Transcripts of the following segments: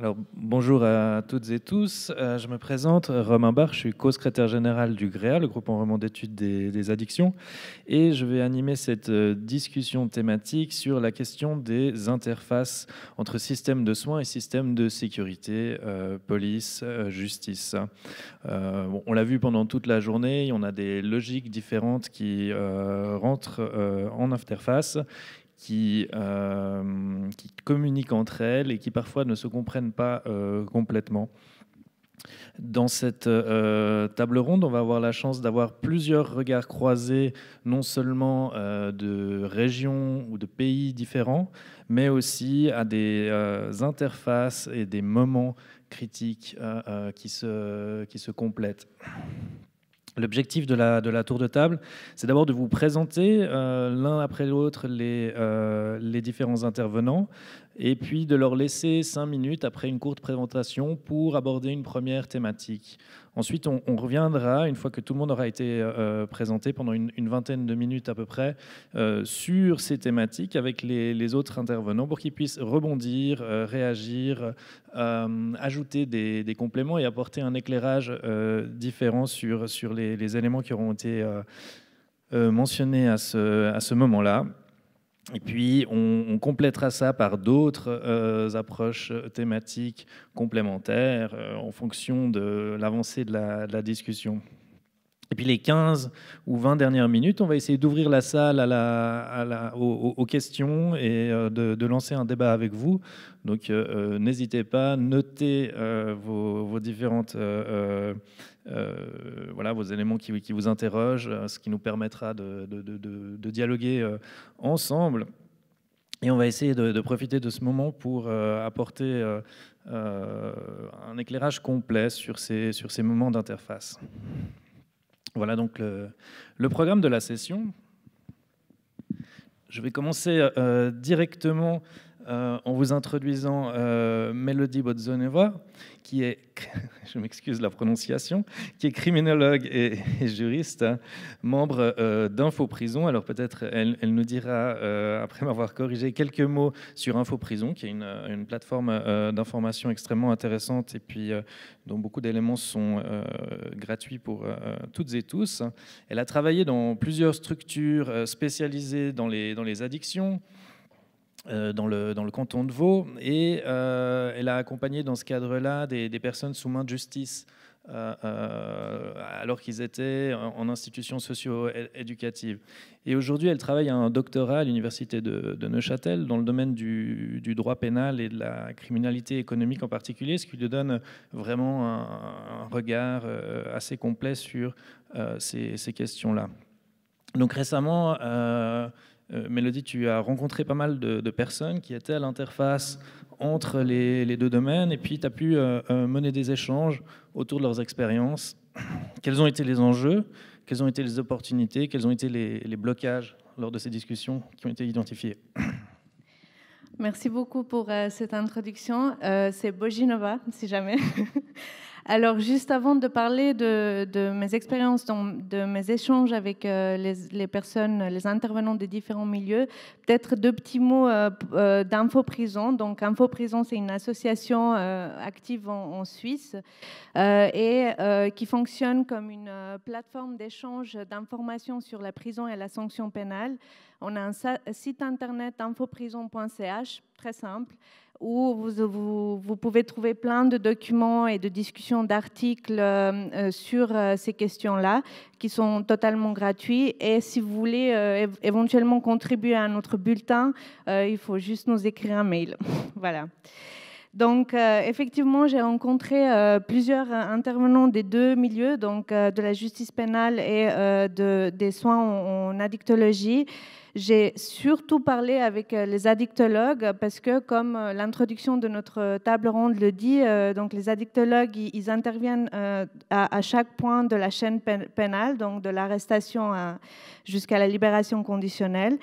Alors, bonjour à toutes et tous. Euh, je me présente, Romain Barre, je suis co-secrétaire général du GREA, le groupe en roman d'études des, addictions, et je vais animer cette euh, discussion thématique sur la question des interfaces entre système de soins et système de sécurité, euh, police, justice. on l'a vu pendant toute la journée, on a des logiques différentes qui rentrent en interface euh, qui, communiquent entre elles et qui parfois ne se comprennent pas euh, complètement. Dans cette euh, table ronde, on va avoir la chance d'avoir plusieurs regards croisés, non seulement de régions ou de pays différents, mais aussi à des interfaces et des moments critiques qui qui, se, complètent. L'objectif de la, tour de table, c'est d'abord de vous présenter euh, l'un après l'autre les, euh, différents intervenants, et puis de leur laisser cinq minutes après une courte présentation pour aborder une première thématique. Ensuite, on, reviendra, une fois que tout le monde aura été euh, présenté pendant une, vingtaine de minutes à peu près, euh, sur ces thématiques avec les, autres intervenants pour qu'ils puissent rebondir, euh, réagir, ajouter des, compléments et apporter un éclairage différent sur, sur les, les, éléments qui auront été mentionnés à ce, à ce moment-là. Et puis, on, complétera ça par d'autres euh, approches thématiques complémentaires euh, en fonction de l'avancée de la discussion. Et puis les 15 ou 20 dernières minutes, on va essayer d'ouvrir la salle à la, aux, questions et euh, de, lancer un débat avec vous. Donc euh, euh, n'hésitez pas, notez vos, vos, différentes... voilà, vos éléments qui, vous interrogent, ce qui nous permettra de, dialoguer ensemble. Et on va essayer de, profiter de ce moment pour apporter un éclairage complet sur ces, sur ces moments d'interface. Voilà donc le, programme de la session. Je vais commencer euh, directement euh, en vous introduisant euh, Mélodie Melody qui est, je m'excuse la prononciation, qui est criminologue et, juriste, hein, membre euh, d'Infoprison. Alors peut-être elle, nous dira, après m'avoir corrigé, quelques mots sur Infoprison, qui est une, plateforme d'information extrêmement intéressante et puis dont beaucoup d'éléments sont gratuits pour toutes et tous. Elle a travaillé dans plusieurs structures spécialisées dans les addictions. Euh, dans le, dans le canton de Vaud. Et euh, elle a accompagné dans ce cadre-là des, personnes sous main de justice, euh, alors qu'ils étaient en, institutions socio-éducatives. Et aujourd'hui, elle travaille à un doctorat à l'université de, Neuchâtel dans le domaine du, droit pénal et de la criminalité économique en particulier, ce qui lui donne vraiment un, regard assez complet sur ces, ces questions-là. Donc récemment, euh, Mélodie, tu as rencontré pas mal de, personnes qui étaient à l'interface entre les, deux domaines, et puis tu as pu euh, euh, mener des échanges autour de leurs expériences. Quels ont été les enjeux Quelles ont été les opportunités Quels ont été les, blocages lors de ces discussions qui ont été identifiés Merci beaucoup pour cette introduction. c'est Bojinova, si jamais. Alors, juste avant de parler de, mes expériences, de mes échanges avec euh, les, personnes, les intervenants des différents milieux, peut-être deux petits mots euh, euh, d'InfoPrison. Donc, InfoPrison, c'est une association active en, en Suisse et qui fonctionne comme une plateforme d'échange d'informations sur la prison et la sanction pénale. On a un site internet infoprison.ch, très simple où vous, pouvez trouver plein de documents et de discussions d'articles euh, euh, sur euh, ces questions-là, qui sont totalement gratuits. Et si vous voulez éventuellement contribuer à notre bulletin, il faut juste nous écrire un mail. voilà. Donc, effectivement, j'ai rencontré plusieurs intervenants des deux milieux, donc de la justice pénale et de, des soins en addictologie. J'ai surtout parlé avec euh, les addictologues parce que, comme euh, l'introduction de notre table ronde le dit, euh, donc les addictologues, ils, interviennent à, chaque point de la chaîne pénale, donc de l'arrestation hein, jusqu'à la libération conditionnelle.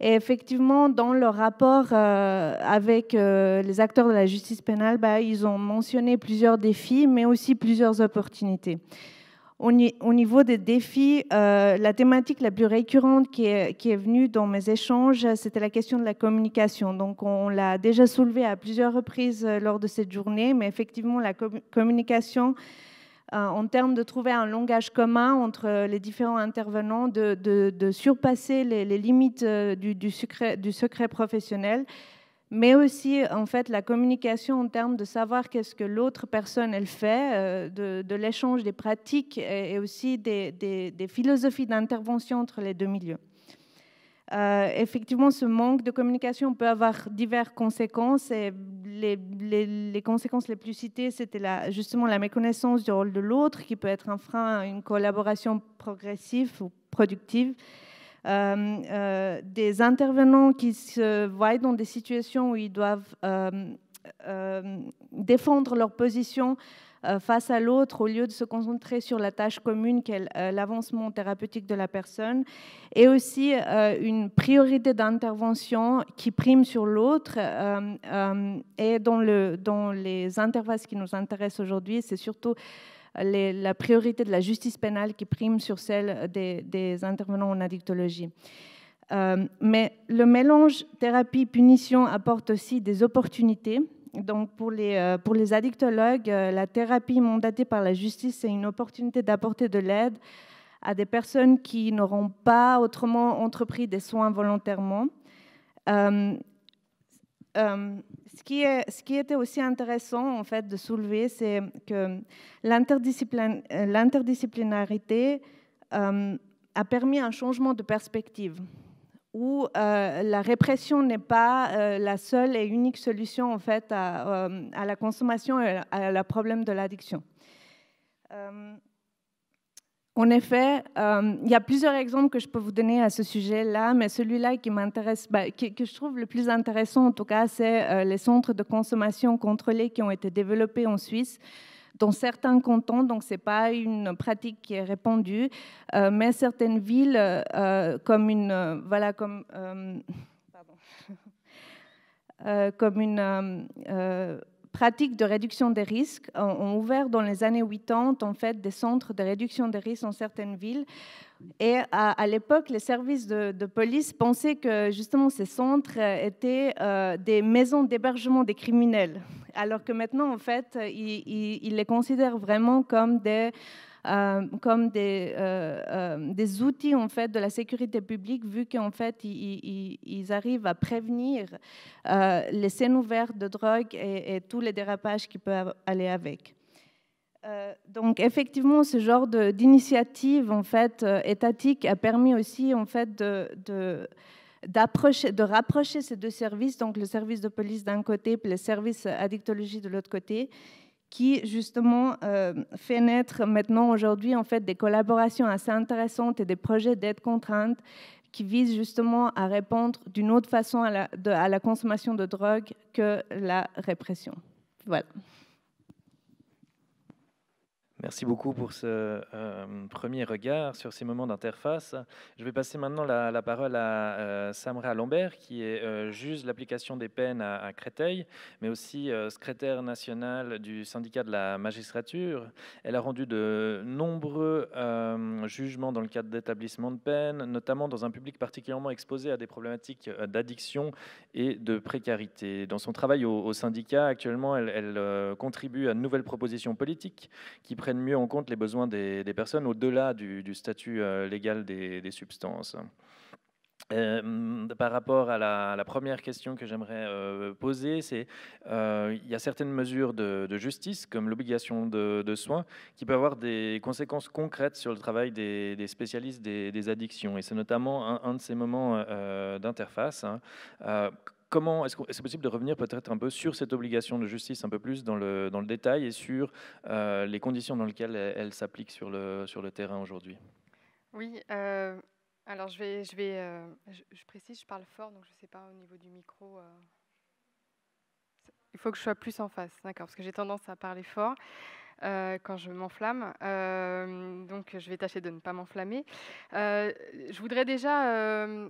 Et effectivement, dans leur rapport avec les acteurs de la justice pénale, bah, ils ont mentionné plusieurs défis, mais aussi plusieurs opportunités au, niveau des défis, euh, la thématique la plus récurrente qui est, venue dans mes échanges, c'était la question de la communication. Donc, on l'a déjà soulevée à plusieurs reprises euh, lors de cette journée, mais effectivement, la communication euh, en termes de trouver un langage commun entre les différents intervenants, de, surpasser les, limites du, secret, professionnel mais aussi en fait la communication en termes de savoir qu'est-ce que l'autre personne elle fait, euh, de, l'échange des pratiques et, aussi des, philosophies d'intervention entre les deux milieux. Euh, effectivement, ce manque de communication peut avoir diverses conséquences et les, les conséquences les plus citées, c'était justement la méconnaissance du rôle de l'autre qui peut être un frein à une collaboration progressive ou productive euh, euh, des intervenants qui se voient dans des situations où ils doivent euh, défendre leur position face à l'autre au lieu de se concentrer sur la tâche commune qu'est l'avancement thérapeutique de la personne et aussi une priorité d'intervention qui prime sur l'autre et dans, le, dans les interfaces qui nous intéressent aujourd'hui c'est surtout la priorité de la justice pénale qui prime sur celle des, intervenants en addictologie. Euh, mais le mélange thérapie-punition apporte aussi des opportunités. Donc pour les, euh, pour les addictologues, euh, la thérapie mandatée par la justice est une opportunité d'apporter de l'aide à des personnes qui n'auront pas autrement entrepris des soins volontairement. Euh, ce, qui est, ce qui était aussi intéressant en fait de soulever, c'est que euh, l'interdisciplinarité euh, a permis un changement de perspective, où la répression n'est pas la seule et unique solution en fait à, à la consommation et à la problème de l'addiction. En effet, euh, il y a plusieurs exemples que je peux vous donner à ce sujet-là, mais celui-là qui m'intéresse, bah, que, je trouve le plus intéressant en tout cas, c'est euh, les centres de consommation contrôlés qui ont été développés en Suisse dans certains cantons, donc ce n'est pas une pratique qui est répandue, euh, mais certaines villes comme une... voilà, comme... comme une pratiques de réduction des risques ont ouvert dans les années 80 en fait des centres de réduction des risques en certaines villes. Et à, l'époque, les services de, police pensaient que justement ces centres euh, étaient euh, des maisons d'hébergement des criminels, alors que maintenant en fait ils les considèrent vraiment comme des euh, comme euh, euh, des, outils en fait de la sécurité publique, vu qu'en fait ils, arrivent à prévenir les scènes ouvertes de drogue et, tous les dérapages qui peuvent aller avec. donc effectivement, ce genre d'initiative en fait étatique a permis aussi en fait de, de, de rapprocher ces deux services, donc le service de police d'un côté et le service addictologie de l'autre côté, qui justement euh, fait naître maintenant aujourd'hui en fait des collaborations assez intéressantes et des projets d'aide contrainte qui visent justement à répondre d'une autre façon à la, à la consommation de drogue que la répression. Voilà. Merci beaucoup pour ce euh, premier regard sur ces moments d'interface. Je vais passer maintenant la, parole à euh, Samra Lambert, qui est euh, juge de l'application des peines à, Créteil, mais aussi secrétaire nationale du syndicat de la magistrature. Elle a rendu de nombreux jugements dans le cadre d'établissements de peine, notamment dans un public particulièrement exposé à des problématiques d'addiction et de précarité. Dans son travail au, syndicat, actuellement, elle, elle contribue à de nouvelles propositions politiques qui prennent mieux en compte les besoins des, personnes au-delà du, statut euh, légal des, substances. Euh, par rapport à la, première question que j'aimerais euh, poser, c'est il y a certaines mesures de, justice, comme l'obligation de, soins, qui peuvent avoir des conséquences concrètes sur le travail des, spécialistes des, addictions. Et c'est notamment un, de ces moments d'interface. Hein comment est-ce possible de revenir peut-être un peu sur cette obligation de justice un peu plus dans le, dans le détail et sur euh, les conditions dans lesquelles elle, s'applique sur le, sur le terrain aujourd'hui Oui, euh, alors je vais, je, vais euh, je, je, précise, je parle fort, donc je ne sais pas au niveau du micro. Il faut que je sois plus en face, d'accord, parce que j'ai tendance à parler fort. Euh, quand je m'enflamme. Euh, donc, je vais tâcher de ne pas m'enflammer. Euh, je voudrais déjà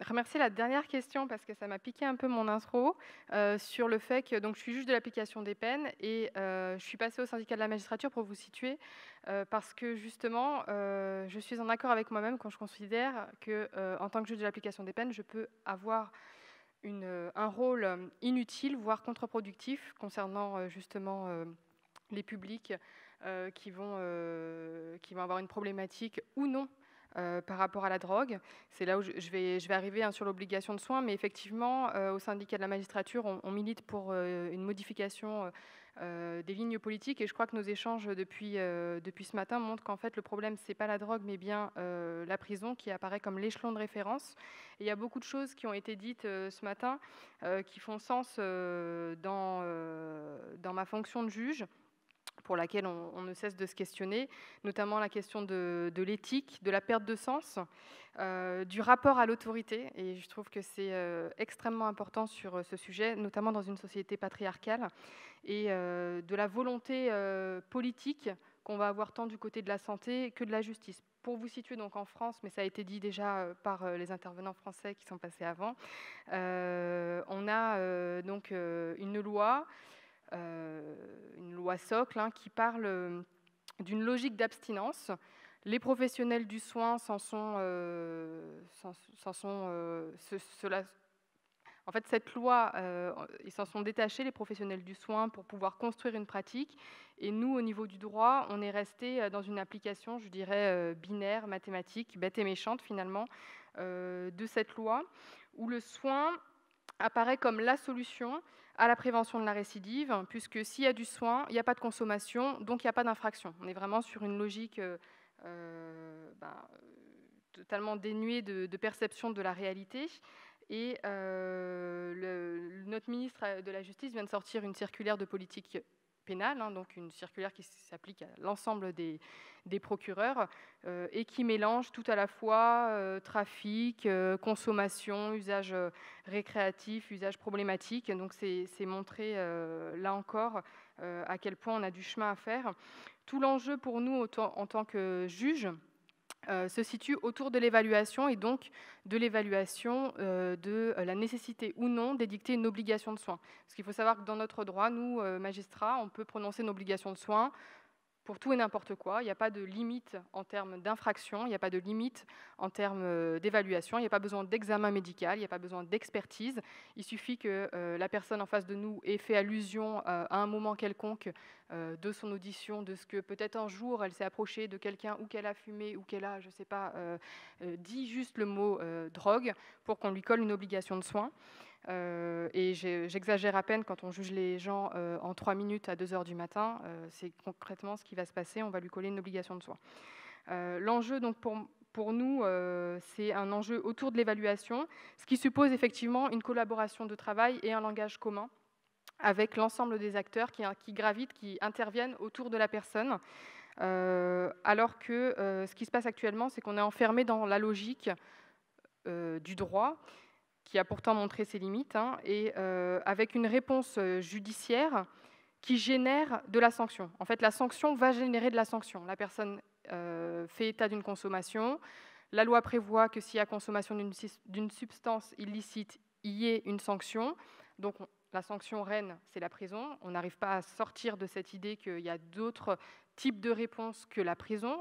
remercier la dernière question parce que ça m'a piqué un peu mon intro sur le fait que donc, je suis juge de l'application des peines et je suis passée au syndicat de la magistrature pour vous situer parce que justement, je suis en accord avec moi-même quand je considère que, en tant que juge de l'application des peines, je peux avoir. un rôle inutile, voire contre-productif, concernant justement les publics euh, euh, qui, vont, avoir une problématique ou non euh, par rapport à la drogue. C'est là où je vais, arriver hein, sur l'obligation de soins, mais effectivement, au syndicat de la magistrature, on, milite pour une modification des lignes politiques, et je crois que nos échanges depuis, ce matin montrent qu'en fait, le problème, ce n'est pas la drogue, mais bien la prison qui apparaît comme l'échelon de référence. il y a beaucoup de choses qui ont été dites ce matin qui font sens dans ma fonction de juge pour laquelle on, ne cesse de se questionner, notamment la question de, l'éthique, de la perte de sens, euh, du rapport à l'autorité. Et je trouve que c'est euh, extrêmement important sur euh, ce sujet, notamment dans une société patriarcale, et de la volonté politique qu'on va avoir tant du côté de la santé que de la justice. Pour vous situer donc en France, mais ça a été dit déjà par les intervenants français qui sont passés avant, on a donc une loi euh, une loi socle hein, qui parle euh, d'une logique d'abstinence. Les professionnels du soin s'en sont, euh, cela, en fait, cette loi, ils s'en sont détachés, les professionnels du soin, pour pouvoir construire une pratique. Et nous, au niveau du droit, on est resté dans une application, je dirais, binaire, mathématique, bête et méchante, finalement, de cette loi, où le soin apparaît comme la solution à la prévention de la récidive, puisque s'il y a du soin, il n'y a pas de consommation, donc il n'y a pas d'infraction. On est vraiment sur une logique euh, euh, ben, totalement dénuée de, perception de la réalité. Et euh, le, notre ministre de la Justice vient de sortir une circulaire de politique Hein, donc une circulaire qui s'applique à l'ensemble des, procureurs euh, et qui mélange tout à la fois euh, trafic, euh, consommation, usage récréatif, usage problématique. Donc c'est montré là encore à quel point on a du chemin à faire. Tout l'enjeu pour nous en tant que juges, euh, se situe autour de l'évaluation et donc de l'évaluation euh, de euh, la nécessité ou non d'édicter une obligation de soins. Parce qu'il faut savoir que dans notre droit, nous, magistrats, on peut prononcer une obligation de soins pour tout et n'importe quoi. Il n'y a pas de limite en termes d'infraction, il n'y a pas de limite en termes euh, d'évaluation, il n'y a pas besoin d'examen médical, il n'y a pas besoin d'expertise. Il suffit que euh, la personne en face de nous ait fait allusion euh, à un moment quelconque de son audition, de ce que peut-être un jour elle s'est approchée de quelqu'un ou qu'elle a fumé ou qu'elle a, je ne sais pas, dit juste le mot drogue pour qu'on lui colle une obligation de soins. Euh, et j'exagère à peine quand on juge les gens euh, en 3 minutes à 2 heures du matin. Euh, c'est concrètement ce qui va se passer. On va lui coller une obligation de soins. L'enjeu, donc, pour, pour nous, c'est un enjeu autour de l'évaluation, ce qui suppose effectivement une collaboration de travail et un langage commun avec l'ensemble des acteurs qui, gravitent, qui interviennent autour de la personne. alors que ce qui se passe actuellement, c'est qu'on est enfermé dans la logique du droit qui a pourtant montré ses limites, hein, et euh, avec une réponse euh, judiciaire qui génère de la sanction. En fait, la sanction va générer de la sanction. La personne euh, fait état d'une consommation. La loi prévoit que s'il y a consommation d'une substance illicite, il y ait une sanction. Donc la sanction reine, c'est la prison. On n'arrive pas à sortir de cette idée qu'il y a d'autres types de réponses que la prison.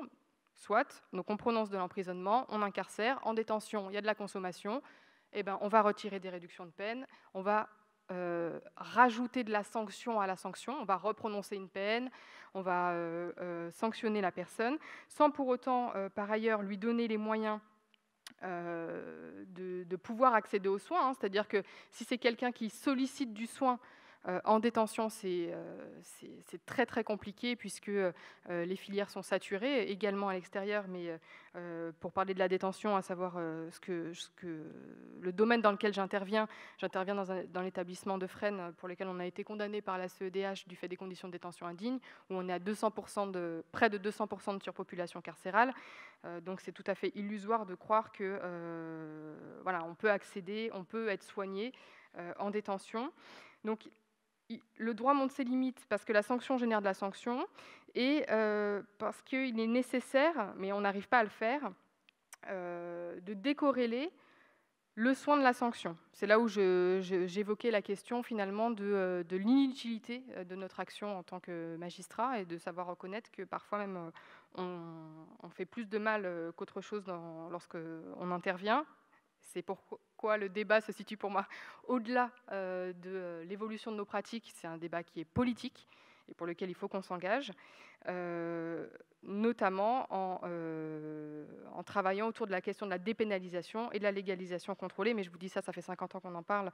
Soit, donc on prononce de l'emprisonnement, on incarcère, en détention, il y a de la consommation, eh ben, on va retirer des réductions de peine, on va euh, rajouter de la sanction à la sanction, on va reprononcer une peine, on va euh, euh, sanctionner la personne, sans pour autant, par ailleurs, lui donner les moyens de, pouvoir accéder aux soins. Hein. C'est-à-dire que si c'est quelqu'un qui sollicite du soin euh, en détention, euh, c'est très très compliqué puisque euh, les filières sont saturées, également à l'extérieur, mais pour parler de la détention, à savoir ce que, ce le domaine dans lequel j'interviens, j'interviens dans, l'établissement de Fresnes pour lequel on a été condamné par la CEDH du fait des conditions de détention indignes, où on est à de, près de 200% de surpopulation carcérale. donc c'est tout à fait illusoire de croire que voilà, on peut accéder, on peut être soigné en détention. Donc le droit monte ses limites parce que la sanction génère de la sanction et euh, parce qu'il est nécessaire, mais on n'arrive pas à le faire, euh, de décorréler le soin de la sanction. C'est là où j'évoquais la question finalement de, euh, l'inutilité de notre action en tant que magistrat et de savoir reconnaître que parfois même on, fait plus de mal qu'autre chose lorsqu'on intervient c'est pourquoi le débat se situe pour moi au-delà euh, de euh, l'évolution de nos pratiques. C'est un débat qui est politique et pour lequel il faut qu'on s'engage, euh, notamment en, travaillant autour de la question de la dépénalisation et de la légalisation contrôlée. Mais je vous dis ça, ça fait 50 ans qu'on en parle.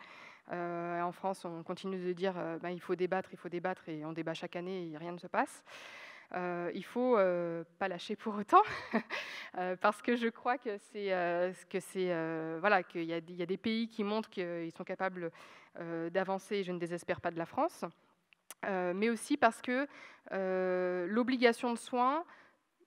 en France, on continue de dire qu'il bah, il faut débattre, il faut débattre, et on débat chaque année et rien ne se passe. Euh, il ne faut euh, pas lâcher pour autant, euh, parce que je crois que c'est que c'est voilà qu'il y, y, a des pays qui montrent qu'ils sont capables d'avancer. Je ne désespère pas de la France, mais aussi parce que l'obligation de soins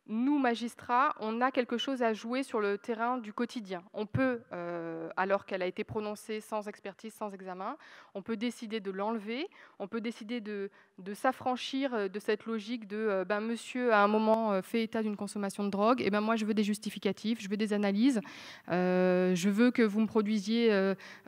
nous, magistrats, on a quelque chose à jouer sur le terrain du quotidien. On peut, euh, alors qu'elle a été prononcée sans expertise, sans examen, on peut décider de l'enlever, on peut décider de, s'affranchir euh, de cette logique de euh, ben, monsieur à un moment fait état d'une consommation de drogue, et ben moi je veux des justificatifs, je veux des analyses, je veux que vous me produisiez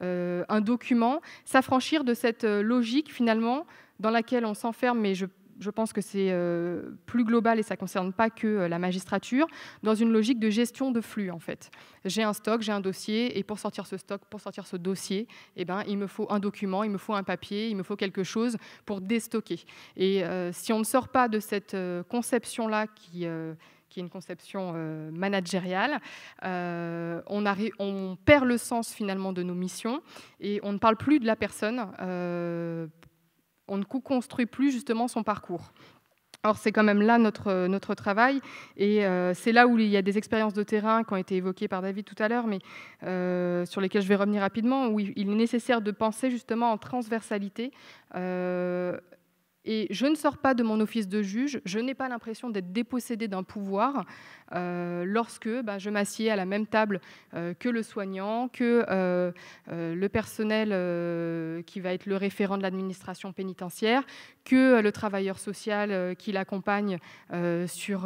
un document, s'affranchir de cette logique finalement dans laquelle on s'enferme, mais je je pense que c'est euh, plus global et ça ne concerne pas que euh, la magistrature, dans une logique de gestion de flux en fait. J'ai un stock, j'ai un dossier, et pour sortir ce stock, pour sortir ce dossier, eh ben, il me faut un document, il me faut un papier, il me faut quelque chose pour déstocker. Et euh, si on ne sort pas de cette conception-là qui qui est une conception managériale. on, on, perd le sens finalement de nos missions et on ne parle plus de la personne on ne construit plus justement son parcours. Or, c'est quand même là notre, euh, notre travail, et euh, c'est là où il y a des expériences de terrain qui ont été évoquées par David tout à l'heure, mais euh, sur lesquelles je vais revenir rapidement, où il est nécessaire de penser justement en transversalité. Et je ne sors pas de mon office de juge, je n'ai pas l'impression d'être dépossédée d'un pouvoir euh, lorsque bah, je m'assieds à la même table euh, que le soignant, que euh, le personnel qui va être le référent de l'administration pénitentiaire, que le travailleur social qui l'accompagne sur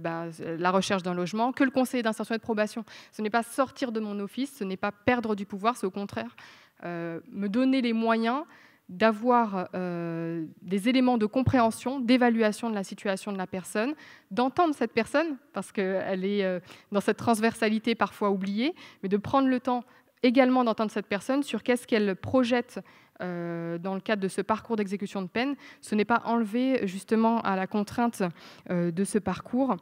bah, la recherche d'un logement, que le conseiller d'insertion et de probation. Ce n'est pas sortir de mon office, ce n'est pas perdre du pouvoir, c'est au contraire me donner les moyens d'avoir euh, des éléments de compréhension, d'évaluation de la situation de la personne, d'entendre cette personne, parce qu'elle est euh, dans cette transversalité parfois oubliée, mais de prendre le temps également d'entendre cette personne sur qu'est-ce qu'elle projette euh, dans le cadre de ce parcours d'exécution de peine. Ce n'est pas enlever justement à la contrainte de ce parcours.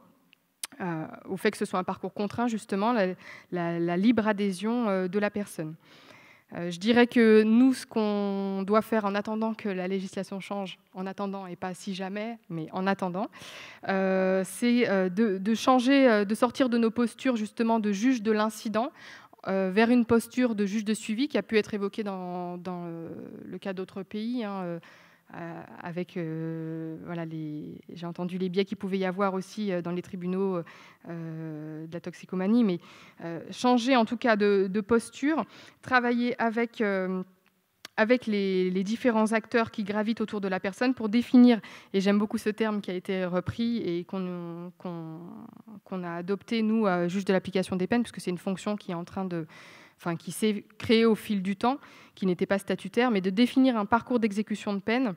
au fait que ce soit un parcours contraint, justement, la libre adhésion de la personne. Euh, je dirais que nous, ce qu'on doit faire en attendant que la législation change, en attendant et pas si jamais, mais en attendant, euh, c'est euh, de, changer, de sortir de nos postures justement de juge de l'incident vers une posture de juge de suivi qui a pu être évoquée dans, le cas d'autres pays. Hein, euh, avec euh, voilà, les, j'ai entendu les biais qu'il pouvait y avoir aussi euh, dans les tribunaux de la toxicomanie, mais changer en tout cas de, posture, travailler avec avec les, différents acteurs qui gravitent autour de la personne pour définir, et j'aime beaucoup ce terme qui a été repris et qu'on qu'on a adopté, nous, à juge de l'application des peines, puisque c'est une fonction qui est en train de, enfin qui s'est créé au fil du temps, qui n'était pas statutaire, mais de définir un parcours d'exécution de peine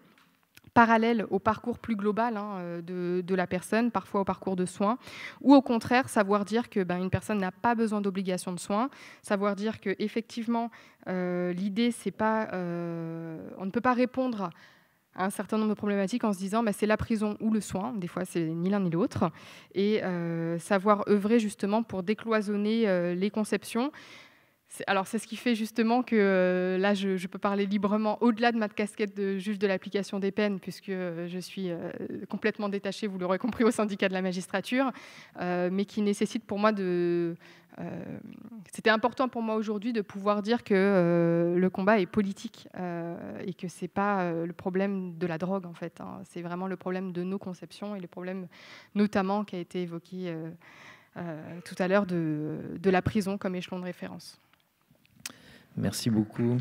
parallèle au parcours plus global hein, euh, de, la personne, parfois au parcours de soins, ou au contraire savoir dire que ben, une personne n'a pas besoin d'obligation de soins, savoir dire que effectivement euh, l'idée c'est pas, euh, on ne peut pas répondre à un certain nombre de problématiques en se disant ben, c'est la prison ou le soin, des fois c'est ni l'un ni l'autre, et savoir œuvrer justement pour décloisonner les conceptions, alors c'est ce qui fait justement que euh, là je, peux parler librement au-delà de ma casquette de juge de l'application des peines puisque euh, je suis euh, complètement détachée, vous l'aurez compris, au syndicat de la magistrature, mais qui nécessite pour moi de... C'était important pour moi aujourd'hui de pouvoir dire que le combat est politique et que c'est pas le problème de la drogue en fait, hein. c'est vraiment le problème de nos conceptions et le problème notamment qui a été évoqué. tout à l'heure de la prison comme échelon de référence. Merci beaucoup.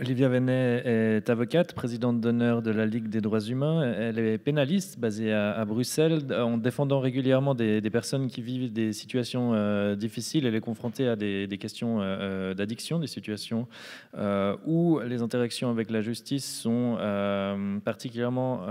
Olivia Venet est avocate, présidente d'honneur de la Ligue des droits humains. Elle est pénaliste basée à, Bruxelles. En défendant régulièrement des, personnes qui vivent des situations euh, difficiles, elle est confrontée à des, questions euh, euh, d'addiction, des situations où les interactions avec la justice sont particulièrement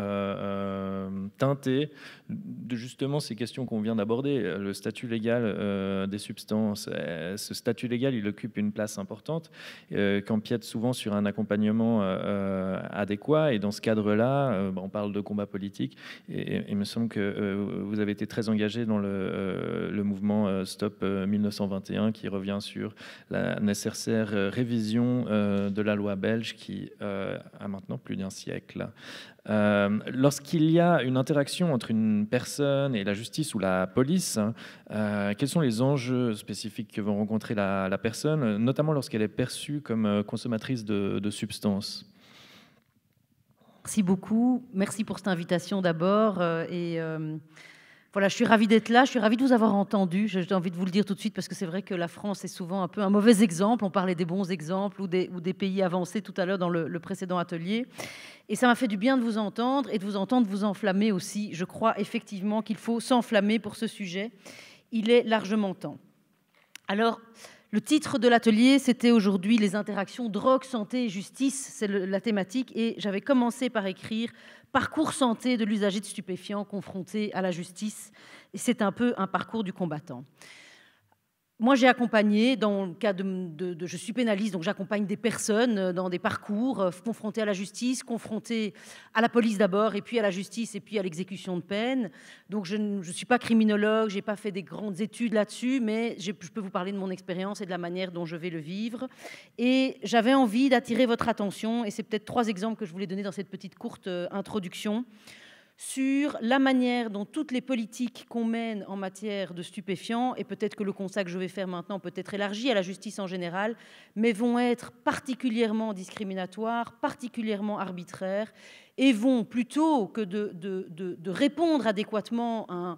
teintées de justement ces questions qu'on vient d'aborder, le statut légal des substances. Ce statut légal, il occupe une place importante qu'empiète souvent sur un accompagnement euh, euh, adéquat. Et dans ce cadre-là, euh, bah, on parle de combat politique. Et il me semble que vous avez été très engagé dans le, le mouvement Stop 1921 qui revient sur la nécessaire révision de la loi belge qui a maintenant plus d'un siècle euh, lorsqu'il y a une interaction entre une personne et la justice ou la police, hein, euh, quels sont les enjeux spécifiques que vont rencontrer la, personne, notamment lorsqu'elle est perçue comme euh, consommatrice de, substances Merci beaucoup. Merci pour cette invitation d'abord. et voilà, je suis ravie d'être là. Je suis ravie de vous avoir entendu. J'ai envie de vous le dire tout de suite parce que c'est vrai que la France est souvent un peu un mauvais exemple. On parlait des bons exemples ou des, pays avancés tout à l'heure dans le, précédent atelier. Et ça m'a fait du bien de vous entendre et de vous entendre vous enflammer aussi. Je crois effectivement qu'il faut s'enflammer pour ce sujet. Il est largement temps. Alors, le titre de l'atelier, c'était aujourd'hui les interactions drogue, santé justice. C'est la thématique. Et j'avais commencé par écrire parcours santé de l'usager de stupéfiants confronté à la justice. Et c'est un peu un parcours du combattant. Moi, j'ai accompagné, dans le cas de, je suis pénaliste, donc j'accompagne des personnes euh, dans des parcours euh, confrontées à la justice, confrontées à la police d'abord, et puis à la justice, et puis à l'exécution de peine. Donc, je ne suis pas criminologue, j'ai pas fait des grandes études là-dessus, mais je peux vous parler de mon expérience et de la manière dont je vais le vivre. Et j'avais envie d'attirer votre attention, et c'est peut-être trois exemples que je voulais donner dans cette petite courte euh, introduction, sur la manière dont toutes les politiques qu'on mène en matière de stupéfiants, et peut-être que le constat que je vais faire maintenant peut être élargi à la justice en général, mais vont être particulièrement discriminatoires, particulièrement arbitraires, et vont, plutôt que de, répondre adéquatement à un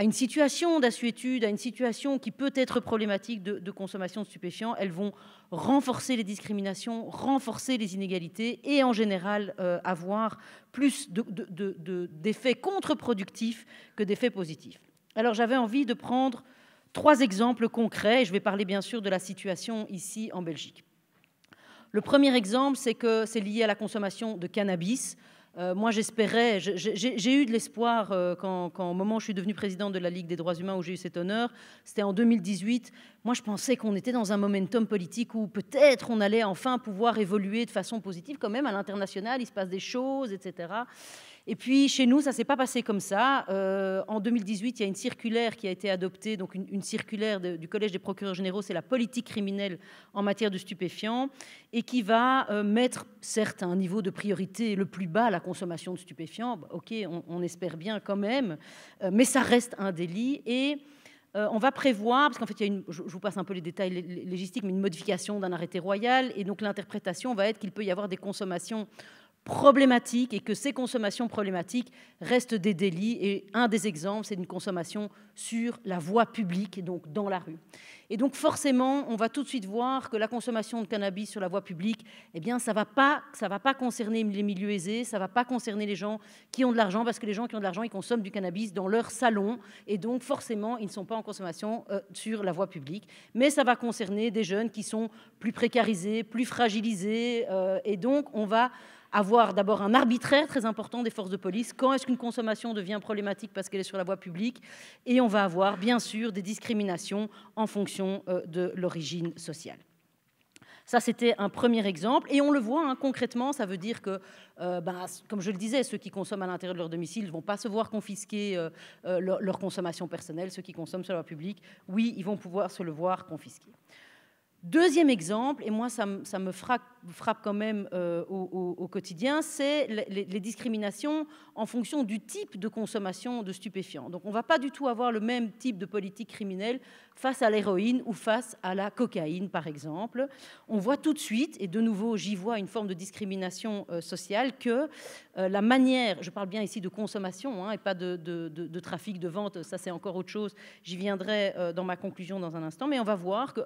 à une situation d'assuétude, à une situation qui peut être problématique de, consommation de stupéfiants, elles vont renforcer les discriminations, renforcer les inégalités et en général euh, avoir plus d'effets contre-productifs que d'effets positifs. Alors j'avais envie de prendre trois exemples concrets et je vais parler bien sûr de la situation ici en Belgique. Le premier exemple, c'est que c'est lié à la consommation de cannabis. Euh, moi, j'espérais, j'ai eu de l'espoir euh, quand, quand, au moment où je suis devenu président de la Ligue des droits humains, où j'ai eu cet honneur, c'était en 2018. Moi, je pensais qu'on était dans un momentum politique où peut-être on allait enfin pouvoir évoluer de façon positive, quand même, à l'international, il se passe des choses, etc. Et puis chez nous, ça s'est pas passé comme ça. Euh, en 2018, il y a une circulaire qui a été adoptée, donc une, circulaire du Collège des procureurs généraux, c'est la politique criminelle en matière de stupéfiants, et qui va euh, mettre certes un niveau de priorité le plus bas la consommation de stupéfiants. Bah, ok, on, espère bien quand même, euh, mais ça reste un délit et on va prévoir, parce qu'en fait, il y a une, je, vous passe un peu les détails légistiques, mais une modification d'un arrêté royal. Et donc, l'interprétation va être qu'il peut y avoir des consommations problématiques et que ces consommations problématiques restent des délits. Et un des exemples, c'est une consommation sur la voie publique, et donc dans la rue. Et donc forcément, on va tout de suite voir que la consommation de cannabis sur la voie publique, eh bien, ça va pas, ça va pas concerner les milieux aisés, ça va pas concerner les gens qui ont de l'argent, parce que les gens qui ont de l'argent, ils consomment du cannabis dans leur salon, et donc forcément, ils ne sont pas en consommation euh, sur la voie publique. Mais ça va concerner des jeunes qui sont plus précarisés, plus fragilisés, euh, et donc on va avoir d'abord un arbitraire très important des forces de police. Quand est-ce qu'une consommation devient problématique parce qu'elle est sur la voie publique Et on va avoir, bien sûr, des discriminations en fonction euh, de l'origine sociale. Ça, c'était un premier exemple. Et on le voit hein, concrètement, ça veut dire que, euh, bah, comme je le disais, ceux qui consomment à l'intérieur de leur domicile ne vont pas se voir confisquer euh, leur, consommation personnelle. Ceux qui consomment sur la voie publique, oui, ils vont pouvoir se le voir confisquer. Deuxième exemple, et moi ça, me frappe, frappe, quand même euh, au, quotidien, c'est les, discriminations en fonction du type de consommation de stupéfiants. Donc on ne va pas du tout avoir le même type de politique criminelle face à l'héroïne ou face à la cocaïne, par exemple. On voit tout de suite, et de nouveau j'y vois une forme de discrimination euh, sociale, que euh, la manière, je parle bien ici de consommation hein, et pas de, de, trafic, de vente, ça c'est encore autre chose, j'y viendrai dans ma conclusion dans un instant, mais on va voir que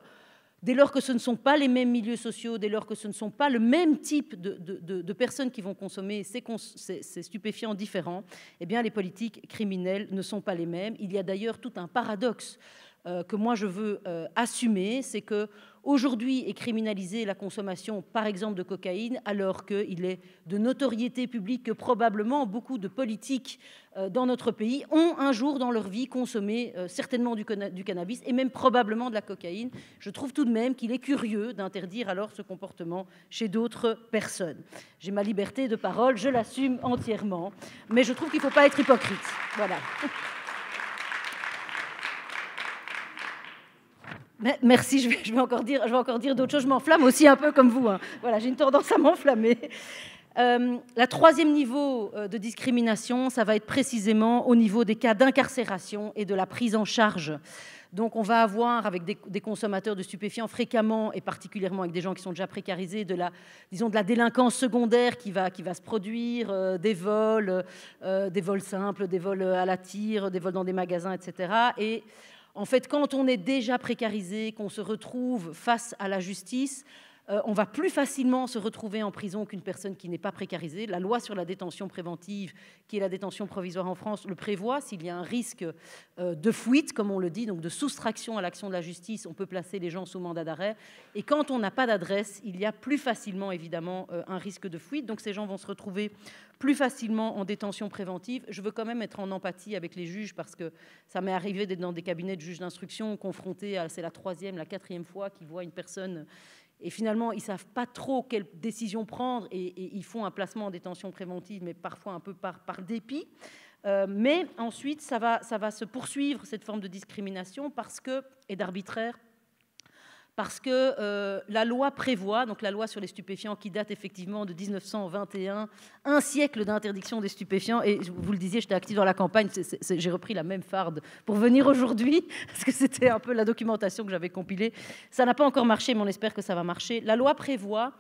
dès lors que ce ne sont pas les mêmes milieux sociaux, dès lors que ce ne sont pas le même type de, personnes qui vont consommer ces, stupéfiants différents, eh bien les politiques criminelles ne sont pas les mêmes. Il y a d'ailleurs tout un paradoxe euh, que moi je veux euh, assumer, c'est que aujourd'hui est criminalisée la consommation, par exemple, de cocaïne, alors qu'il est de notoriété publique que probablement beaucoup de politiques euh, dans notre pays ont un jour dans leur vie consommé euh, certainement du, cannabis et même probablement de la cocaïne. Je trouve tout de même qu'il est curieux d'interdire alors ce comportement chez d'autres personnes. J'ai ma liberté de parole, je l'assume entièrement, mais je trouve qu'il ne faut pas être hypocrite. Voilà. Merci, je vais, encore dire, d'autres choses. Je m'enflamme aussi un peu comme vous. Hein. Voilà, j'ai une tendance à m'enflammer. Euh, la troisième niveau euh, de discrimination, ça va être précisément au niveau des cas d'incarcération et de la prise en charge. Donc on va avoir avec des, consommateurs de stupéfiants fréquemment et particulièrement avec des gens qui sont déjà précarisés de la, disons, de la délinquance secondaire qui va, se produire, euh, des vols, des vols simples, des vols à la tire, des vols dans des magasins, etc. Et en fait, quand on est déjà précarisé, qu'on se retrouve face à la justice, euh, on va plus facilement se retrouver en prison qu'une personne qui n'est pas précarisée. La loi sur la détention préventive, qui est la détention provisoire en France, le prévoit. S'il y a un risque euh, de fuite, comme on le dit, donc de soustraction à l'action de la justice, on peut placer les gens sous mandat d'arrêt. Et quand on n'a pas d'adresse, il y a plus facilement, évidemment, euh, un risque de fuite. Donc ces gens vont se retrouver plus facilement en détention préventive. Je veux quand même être en empathie avec les juges parce que ça m'est arrivé d'être dans des cabinets de juges d'instruction confrontés à, c'est la troisième, la quatrième fois qu'ils voient une personne et finalement ils savent pas trop quelle décision prendre et, ils font un placement en détention préventive, mais parfois un peu par, dépit. Euh, mais ensuite, ça va, ça va se poursuivre, cette forme de discrimination, parce que, et d'arbitraire, parce que euh, la loi prévoit, donc la loi sur les stupéfiants qui date effectivement de 1921, un siècle d'interdiction des stupéfiants. Et vous le disiez, j'étais active dans la campagne, j'ai repris la même farde pour venir aujourd'hui, parce que c'était un peu la documentation que j'avais compilée. Ça n'a pas encore marché, mais on espère que ça va marcher. La loi prévoit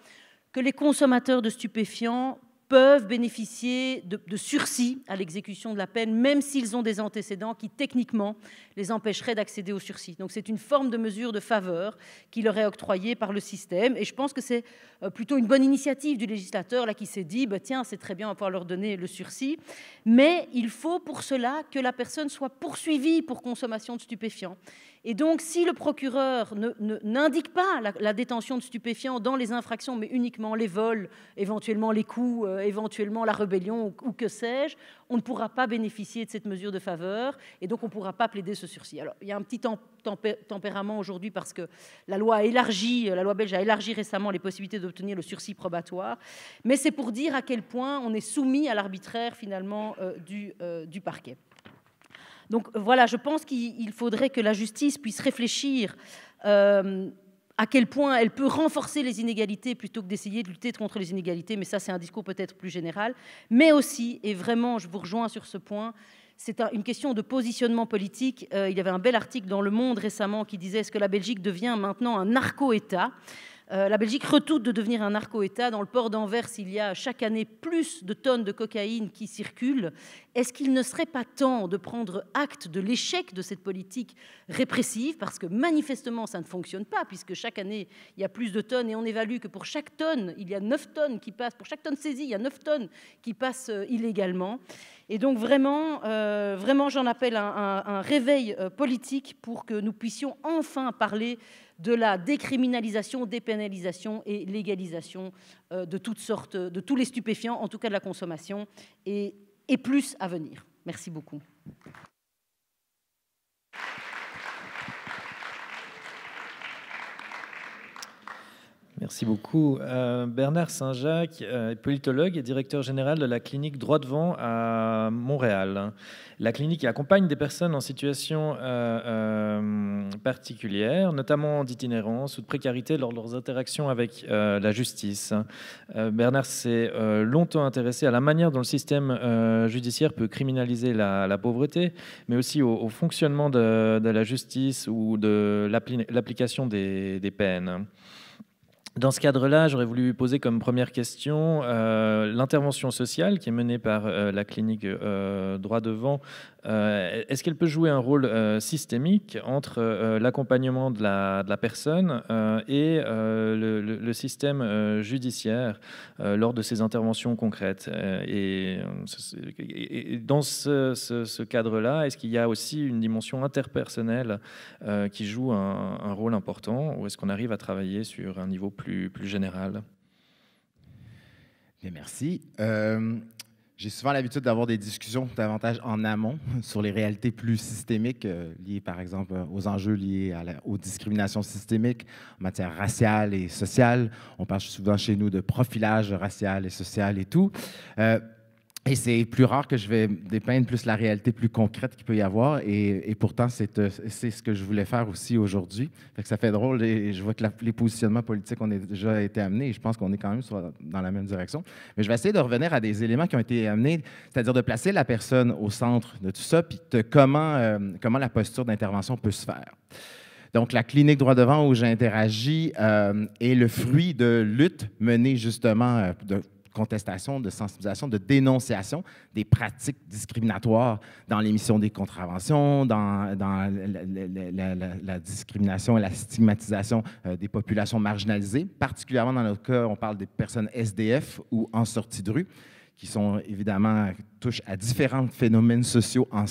que les consommateurs de stupéfiants peuvent bénéficier de, sursis à l'exécution de la peine, même s'ils ont des antécédents qui techniquement les empêcheraient d'accéder au sursis. Donc c'est une forme de mesure de faveur qui leur est octroyée par le système. Et je pense que c'est euh, plutôt une bonne initiative du législateur là qui s'est dit, bah, tiens, c'est très bien, on va pouvoir leur donner le sursis. Mais il faut pour cela que la personne soit poursuivie pour consommation de stupéfiants. Et donc, si le procureur n'indique pas la, détention de stupéfiants dans les infractions, mais uniquement les vols, éventuellement les coups, euh, éventuellement la rébellion ou, que sais-je, on ne pourra pas bénéficier de cette mesure de faveur et donc on ne pourra pas plaider ce sursis. Alors, il y a un petit tempérament aujourd'hui parce que la loi a euh, la loi belge a élargi récemment les possibilités d'obtenir le sursis probatoire, mais c'est pour dire à quel point on est soumis à l'arbitraire finalement euh, du parquet. Donc voilà, je pense qu'il faudrait que la justice puisse réfléchir euh, à quel point elle peut renforcer les inégalités plutôt que d'essayer de lutter contre les inégalités, mais ça c'est un discours peut-être plus général, mais aussi, et vraiment je vous rejoins sur ce point, c'est une question de positionnement politique. Euh, il y avait un bel article dans Le Monde récemment qui disait est-ce que la Belgique devient maintenant un narco-État euh, la Belgique retoute de devenir un narco-État. Dans le port d'Anvers, il y a chaque année plus de tonnes de cocaïne qui circulent. Est-ce qu'il ne serait pas temps de prendre acte de l'échec de cette politique répressive Parce que manifestement, ça ne fonctionne pas, puisque chaque année, il y a plus de tonnes et on évalue que pour chaque tonne, il y a 9 tonnes qui passent, pour chaque tonne saisie, il y a 9 tonnes qui passent euh, illégalement. Et donc vraiment, euh, vraiment j'en appelle un, un réveil politique pour que nous puissions enfin parler de la décriminalisation, dépénalisation et légalisation euh, de toutes sortes, de tous les stupéfiants, en tout cas de la consommation, et, plus à venir. Merci beaucoup. Merci beaucoup. Euh, Bernard Saint-Jacques, est euh, politologue et directeur général de la clinique Droit Vent à Montréal. La clinique accompagne des personnes en situation euh, particulière, notamment d'itinérance ou de précarité lors de leurs interactions avec la justice. Bernard s'est longtemps intéressé à la manière dont le système judiciaire peut criminaliser la, pauvreté, mais aussi au, fonctionnement de, la justice ou de l'application des peines. Dans ce cadre-là, j'aurais voulu poser comme première question euh, l'intervention sociale qui est menée par euh, la clinique euh, Droit Devant euh, est-ce qu'elle peut jouer un rôle euh, systémique entre euh, l'accompagnement de, la, personne et le, système judiciaire lors de ces interventions concrètes et, dans ce, cadre-là, est-ce qu'il y a aussi une dimension interpersonnelle qui joue un, rôle important ou est-ce qu'on arrive à travailler sur un niveau plus, général Bien, merci. J'ai souvent l'habitude d'avoir des discussions davantage en amont sur les réalités plus systémiques, euh, liées par exemple euh, aux enjeux liés aux discriminations systémiques en matière raciale et sociale. On parle souvent chez nous de profilage racial et social et tout. Euh, et c'est plus rare que je vais dépeindre plus la réalité plus concrète qu'il peut y avoir. Et, pourtant, euh, c'est ce que je voulais faire aussi aujourd'hui. Ça fait drôle. Et je vois que les positionnements politiques ont déjà été amenés. Et je pense qu'on est quand même dans la même direction. Mais je vais essayer de revenir à des éléments qui ont été amenés, c'est-à-dire de placer la personne au centre de tout ça, puis comment, euh, comment la posture d'intervention peut se faire. Donc, la clinique droit devant où j'ai euh, est le fruit de luttes menées justement de, contestation, de sensibilisation, de dénonciation des pratiques discriminatoires dans l'émission des contraventions, dans, la, discrimination et la stigmatisation euh, des populations marginalisées. Particulièrement dans notre cas, on parle des personnes SDF ou en sortie de rue qui sont évidemment touchent à différents phénomènes sociaux en,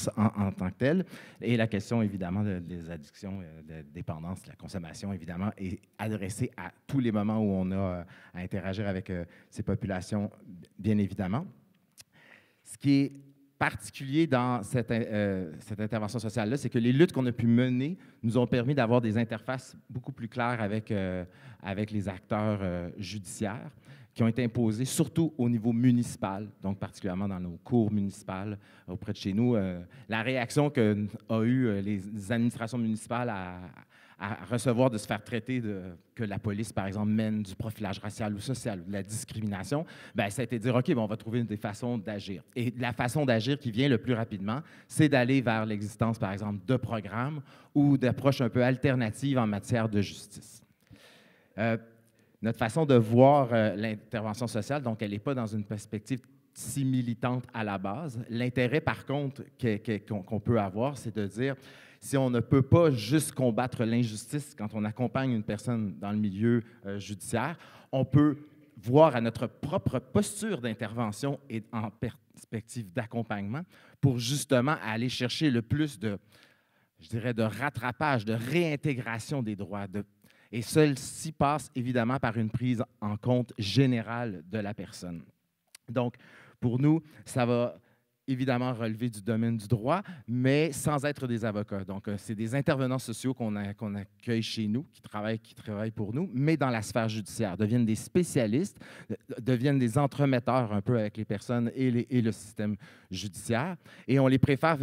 tant que tels. Et la question évidemment des addictions, euh, de la dépendance, de la consommation évidemment est adressée à tous les moments où on a euh, à interagir avec euh, ces populations, bien évidemment. Ce qui est particulier dans cette, intervention sociale-là, c'est que les luttes qu'on a pu mener nous ont permis d'avoir des interfaces beaucoup plus claires avec, avec les acteurs judiciaires qui ont été imposées surtout au niveau municipal, donc particulièrement dans nos cours municipales auprès de chez nous. Euh, la réaction que a eu euh, les administrations municipales à, recevoir de se faire traiter de, que la police, par exemple, mène du profilage racial ou social ou de la discrimination, ben ça a été de dire, OK, ben, on va trouver des façons d'agir. Et la façon d'agir qui vient le plus rapidement, c'est d'aller vers l'existence, par exemple, de programmes ou d'approches un peu alternatives en matière de justice. Euh, notre façon de voir euh, l'intervention sociale, donc elle n'est pas dans une perspective si militante à la base. L'intérêt, par contre, qu'on peut avoir, c'est de dire, si on ne peut pas juste combattre l'injustice quand on accompagne une personne dans le milieu euh, judiciaire, on peut voir à notre propre posture d'intervention et en perspective d'accompagnement pour justement aller chercher le plus de, je dirais, de rattrapage, de réintégration des droits, de et celle-ci passe évidemment par une prise en compte générale de la personne. Donc, pour nous, ça va évidemment relevé du domaine du droit, mais sans être des avocats. Donc, euh, c'est des intervenants sociaux qu'on accueille chez nous, qui travaillent, qui travaillent pour nous, mais dans la sphère judiciaire, deviennent des spécialistes, deviennent des entremetteurs un peu avec les personnes et, et le système judiciaire. Et on les préfère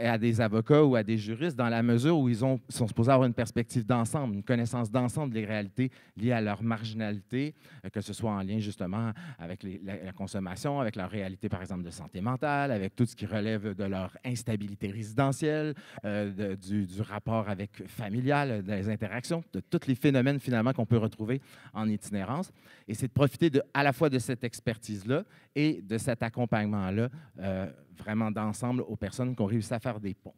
à des avocats ou à des juristes dans la mesure où ils ont, sont supposés avoir une perspective d'ensemble, une connaissance d'ensemble des réalités liées à leur marginalité, euh, que ce soit en lien justement avec la, la consommation, avec leur réalité, par exemple, de santé mentale, avec tout ce qui relève de leur instabilité résidentielle, euh, du, rapport avec familial, des interactions, de tous les phénomènes finalement qu'on peut retrouver en itinérance. Et c'est de profiter de, à la fois de cette expertise-là et de cet accompagnement-là, euh, vraiment d'ensemble aux personnes qui ont réussi à faire des ponts.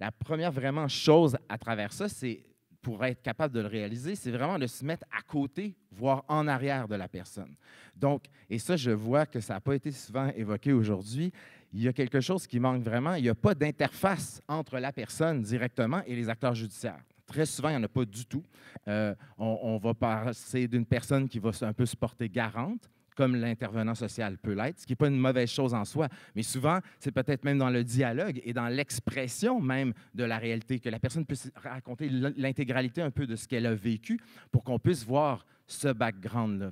La première vraiment chose à travers ça, c'est pour être capable de le réaliser, c'est vraiment de se mettre à côté, voire en arrière de la personne. Donc, et ça, je vois que ça n'a pas été souvent évoqué aujourd'hui, il y a quelque chose qui manque vraiment. Il n'y a pas d'interface entre la personne directement et les acteurs judiciaires. Très souvent, il n'y en a pas du tout. Euh, on, on, va passer d'une personne qui va un peu se porter garante, comme l'intervenant social peut l'être, ce qui n'est pas une mauvaise chose en soi, mais souvent, c'est peut-être même dans le dialogue et dans l'expression même de la réalité, que la personne puisse raconter l'intégralité un peu de ce qu'elle a vécu pour qu'on puisse voir ce background-là.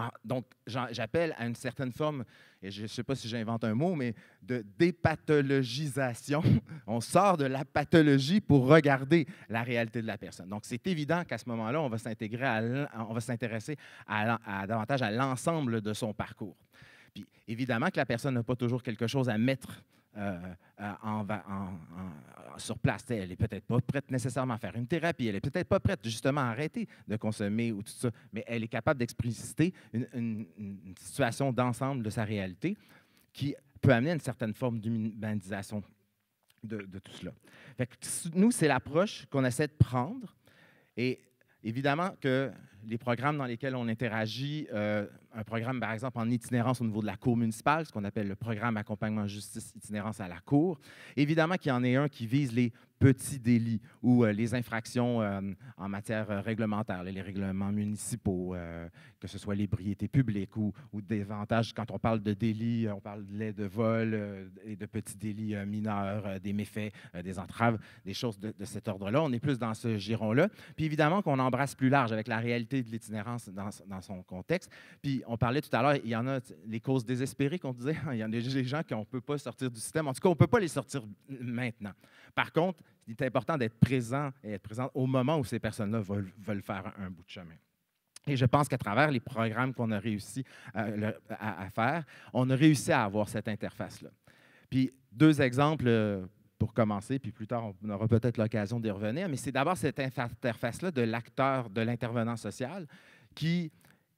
Ah, donc, j'appelle à une certaine forme, et je ne sais pas si j'invente un mot, mais de dépathologisation. On sort de la pathologie pour regarder la réalité de la personne. Donc, c'est évident qu'à ce moment-là, on va s'intégrer, on va s'intéresser davantage à l'ensemble de son parcours. Puis, évidemment que la personne n'a pas toujours quelque chose à mettre euh, euh, sur place. Elle n'est peut-être pas prête nécessairement à faire une thérapie, elle n'est peut-être pas prête justement à arrêter de consommer ou tout ça, mais elle est capable d'expliciter une, situation d'ensemble de sa réalité qui peut amener une certaine forme d'humanisation de, tout cela. nous, c'est l'approche qu'on essaie de prendre. Et évidemment que les programmes dans lesquels on interagit euh, un programme, par exemple, en itinérance au niveau de la Cour municipale, ce qu'on appelle le programme accompagnement justice itinérance à la Cour. Évidemment qu'il y en ait un qui vise les petits délits ou euh, les infractions euh, en matière euh, réglementaire, les règlements municipaux, que ce soit l'ébriété publique ou, des avantages, quand on parle de délits, on parle de, de vol et de petits délits mineurs, des méfaits, des entraves, des choses de, cet ordre-là. On est plus dans ce giron-là. Puis évidemment qu'on embrasse plus large avec la réalité de l'itinérance dans, dans son contexte. Puis on parlait tout à l'heure, il y en a les causes désespérées qu'on disait, il y en a des gens qu'on ne peut pas sortir du système. En tout cas, on ne peut pas les sortir maintenant. Par contre, il est important d'être présent et être présent au moment où ces personnes-là veulent, faire un bout de chemin. Et je pense qu'à travers les programmes qu'on a réussi euh, à, faire, on a réussi à avoir cette interface-là. Puis deux exemples euh, pour commencer, puis plus tard, on aura peut-être l'occasion d'y revenir, mais c'est d'abord cette interface-là de l'acteur, de l'intervenant social qui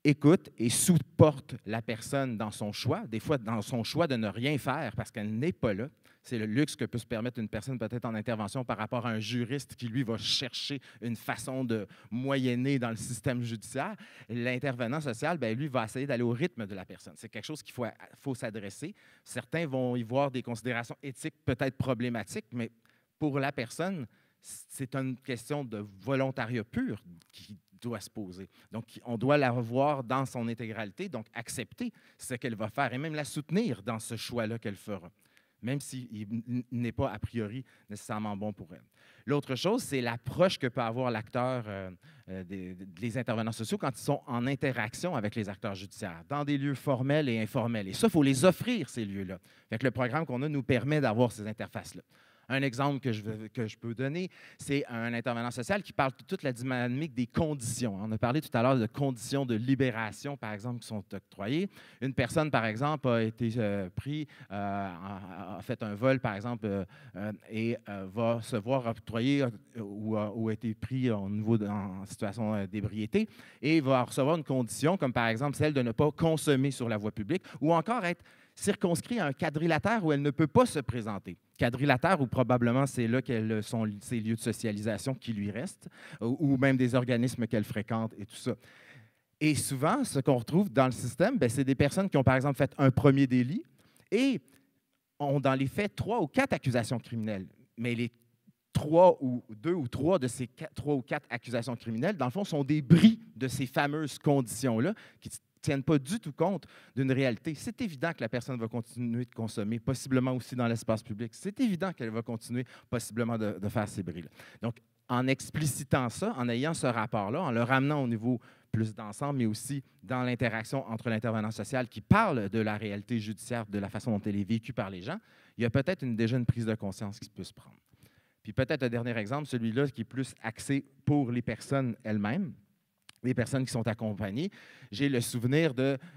écoute et supporte la personne dans son choix, des fois dans son choix de ne rien faire parce qu'elle n'est pas là. C'est le luxe que peut se permettre une personne peut-être en intervention par rapport à un juriste qui, lui, va chercher une façon de moyenner dans le système judiciaire. L'intervenant social, bien, lui, va essayer d'aller au rythme de la personne. C'est quelque chose qu'il faut, faut s'adresser. Certains vont y voir des considérations éthiques peut-être problématiques, mais pour la personne, c'est une question de volontariat pur qui, doit se poser. Donc, on doit la revoir dans son intégralité, donc accepter ce qu'elle va faire et même la soutenir dans ce choix-là qu'elle fera, même s'il n'est pas a priori nécessairement bon pour elle. L'autre chose, c'est l'approche que peut avoir l'acteur euh, euh, des, des, intervenants sociaux quand ils sont en interaction avec les acteurs judiciaires, dans des lieux formels et informels. Et ça, il faut les offrir, ces lieux-là. Fait le programme qu'on a nous permet d'avoir ces interfaces-là. Un exemple que je, que je peux donner, c'est un intervenant social qui parle de toute la dynamique des conditions. On a parlé tout à l'heure de conditions de libération, par exemple, qui sont octroyées. Une personne, par exemple, a été euh, pris, prise, euh, a fait un vol, par exemple, euh, et va se voir octroyer ou, ou, a été pris au niveau en situation d'ébriété et va recevoir une condition, comme par exemple celle de ne pas consommer sur la voie publique ou encore être circonscrit à un quadrilatère où elle ne peut pas se présenter. Quadrilatère où probablement c'est là qu'elle sont ses lieux de socialisation qui lui restent, ou même des organismes qu'elle fréquente et tout ça. Et souvent, ce qu'on retrouve dans le système, ben, c'est des personnes qui ont par exemple fait un premier délit et ont dans les faits trois ou quatre accusations criminelles. Mais les trois ou deux ou trois de ces trois ou quatre accusations criminelles, dans le fond, sont des bris de ces fameuses conditions-là qui tiennent pas du tout compte d'une réalité. C'est évident que la personne va continuer de consommer, possiblement aussi dans l'espace public. C'est évident qu'elle va continuer possiblement de, faire ses bris Donc, en explicitant ça, en ayant ce rapport-là, en le ramenant au niveau plus d'ensemble, mais aussi dans l'interaction entre l'intervenant social qui parle de la réalité judiciaire, de la façon dont elle est vécue par les gens, il y a peut-être une, déjà une prise de conscience qui peut se prendre. Puis peut-être un dernier exemple, celui-là qui est plus axé pour les personnes elles-mêmes les personnes qui sont accompagnées. J'ai le souvenir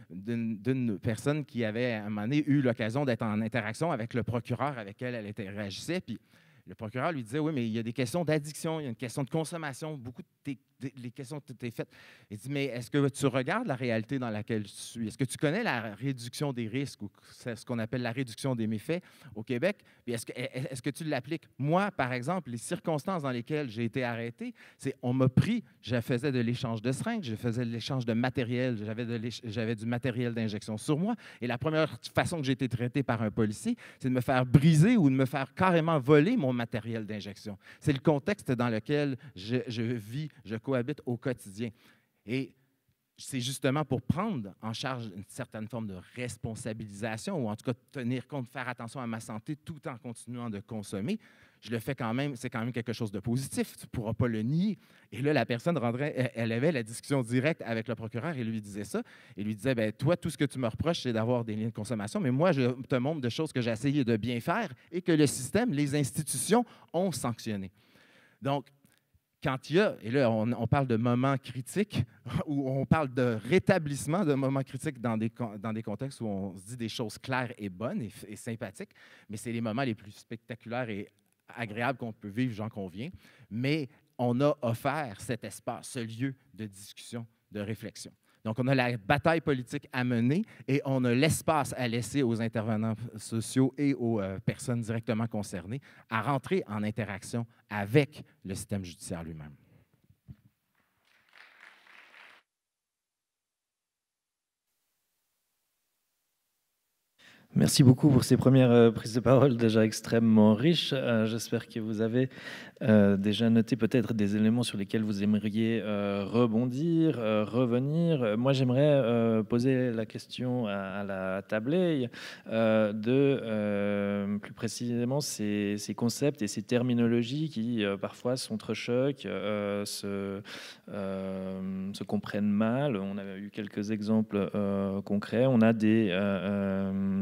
d'une personne qui avait, à un moment donné, eu l'occasion d'être en interaction avec le procureur avec lequel elle réagissait, Puis le procureur lui disait Oui, mais il y a des questions d'addiction, il y a une question de consommation, beaucoup de les questions que tu faites. Il dit, mais est-ce que tu regardes la réalité dans laquelle tu suis? Est-ce que tu connais la réduction des risques ou ce qu'on appelle la réduction des méfaits au Québec? Est-ce que, est que tu l'appliques? Moi, par exemple, les circonstances dans lesquelles j'ai été arrêté, c'est on m'a pris, je faisais de l'échange de seringues, je faisais de l'échange de matériel, j'avais du matériel d'injection sur moi. Et la première façon que j'ai été traité par un policier, c'est de me faire briser ou de me faire carrément voler mon matériel d'injection. C'est le contexte dans lequel je, vis, je habite au quotidien. Et c'est justement pour prendre en charge une certaine forme de responsabilisation, ou en tout cas tenir compte, faire attention à ma santé tout en continuant de consommer. Je le fais quand même, c'est quand même quelque chose de positif, tu ne pourras pas le nier. Et là, la personne rendrait, elle avait la discussion directe avec le procureur et lui disait ça. Il lui disait, ben, toi, tout ce que tu me reproches, c'est d'avoir des liens de consommation, mais moi, je te montre de choses que j'ai essayé de bien faire et que le système, les institutions ont sanctionné. » Donc, quand il y a, et là on, parle de moments critiques, ou on parle de rétablissement de moments critiques dans des, dans des contextes où on se dit des choses claires et bonnes et, et sympathiques, mais c'est les moments les plus spectaculaires et agréables qu'on peut vivre, j'en conviens, mais on a offert cet espace, ce lieu de discussion, de réflexion. Donc, on a la bataille politique à mener et on a l'espace à laisser aux intervenants sociaux et aux euh, personnes directement concernées à rentrer en interaction avec le système judiciaire lui-même. Merci beaucoup pour ces premières euh, prises de parole déjà extrêmement riches. Euh, j'espère que vous avez euh, déjà noté peut-être des éléments sur lesquels vous aimeriez rebondir, revenir. Moi, j'aimerais poser la question à, la tablée de plus précisément ces, concepts et ces terminologies qui parfois s'entrechoquent, se, se, comprennent mal. On a eu quelques exemples concrets. On a des,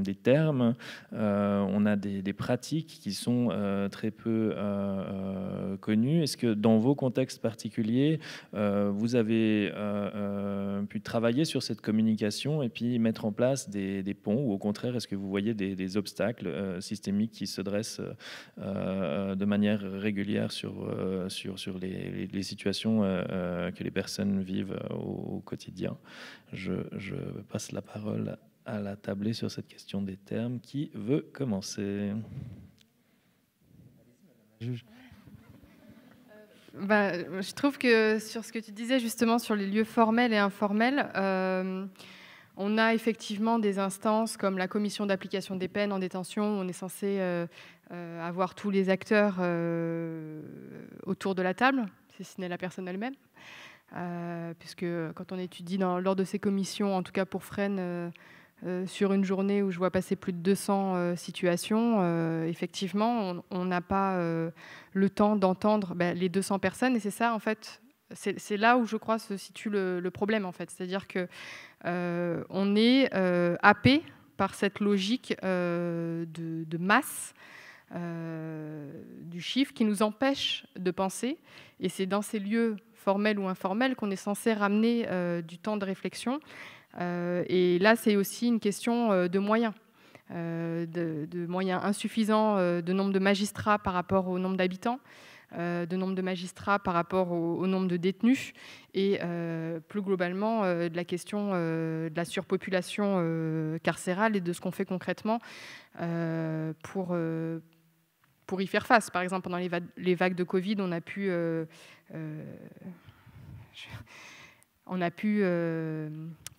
des termes, euh, on a des, pratiques qui sont euh, très peu euh, connues. Est-ce que dans vos contextes particuliers, vous avez pu travailler sur cette communication et puis mettre en place des, ponts ou au contraire, est-ce que vous voyez des, obstacles systémiques qui se dressent de manière régulière sur, les, situations que les personnes vivent au, quotidien. Je, je, passe la parole à la tablée sur cette question des termes. Qui veut commencer bah, je trouve que sur ce que tu disais justement sur les lieux formels et informels, euh, on a effectivement des instances comme la commission d'application des peines en détention, où on est censé euh, euh, avoir tous les acteurs autour de la table, si ce n'est la personne elle-même. puisque quand on étudie dans, lors de ces commissions, en tout cas pour Fresnes, euh, sur une journée où je vois passer plus de 200 euh, situations, euh, effectivement, on n'a pas le temps d'entendre ben, les 200 personnes. Et c'est ça, en fait, c'est là où je crois se situe le, problème, en fait. C'est-à-dire que on est happé par cette logique de, masse. du chiffre qui nous empêche de penser. Et c'est dans ces lieux formels ou informels qu'on est censé ramener du temps de réflexion. Euh, et là, c'est aussi une question euh, de moyens. Euh, de, moyens insuffisants, de nombre de magistrats par rapport au nombre d'habitants, de nombre de magistrats par rapport au, nombre de détenus, et plus globalement de la question de la surpopulation carcérale et de ce qu'on fait concrètement pour, pour y faire face. Par exemple, pendant les, vagues de Covid, on a pu... on a pu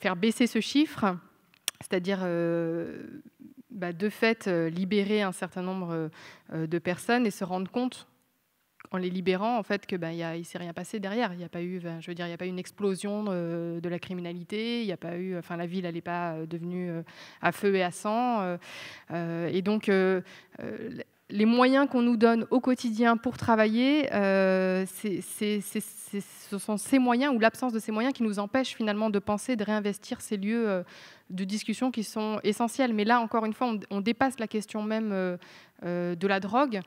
faire baisser ce chiffre, c'est-à-dire euh, bah, de fait euh, libérer un certain nombre euh, de personnes et se rendre compte en les libérant, en fait, que ben, il s'est rien passé derrière. Il n'y a pas eu, je veux dire, il a pas eu une explosion de la criminalité. Il n'y a pas eu, enfin, la ville, n'est pas devenue à feu et à sang. et donc, les moyens qu'on nous donne au quotidien pour travailler, euh, ce sont ces moyens ou l'absence de ces moyens qui nous empêchent finalement de penser, de réinvestir ces lieux euh, de discussion qui sont essentiels. Mais là, encore une fois, on, dépasse la question même euh, de la drogue,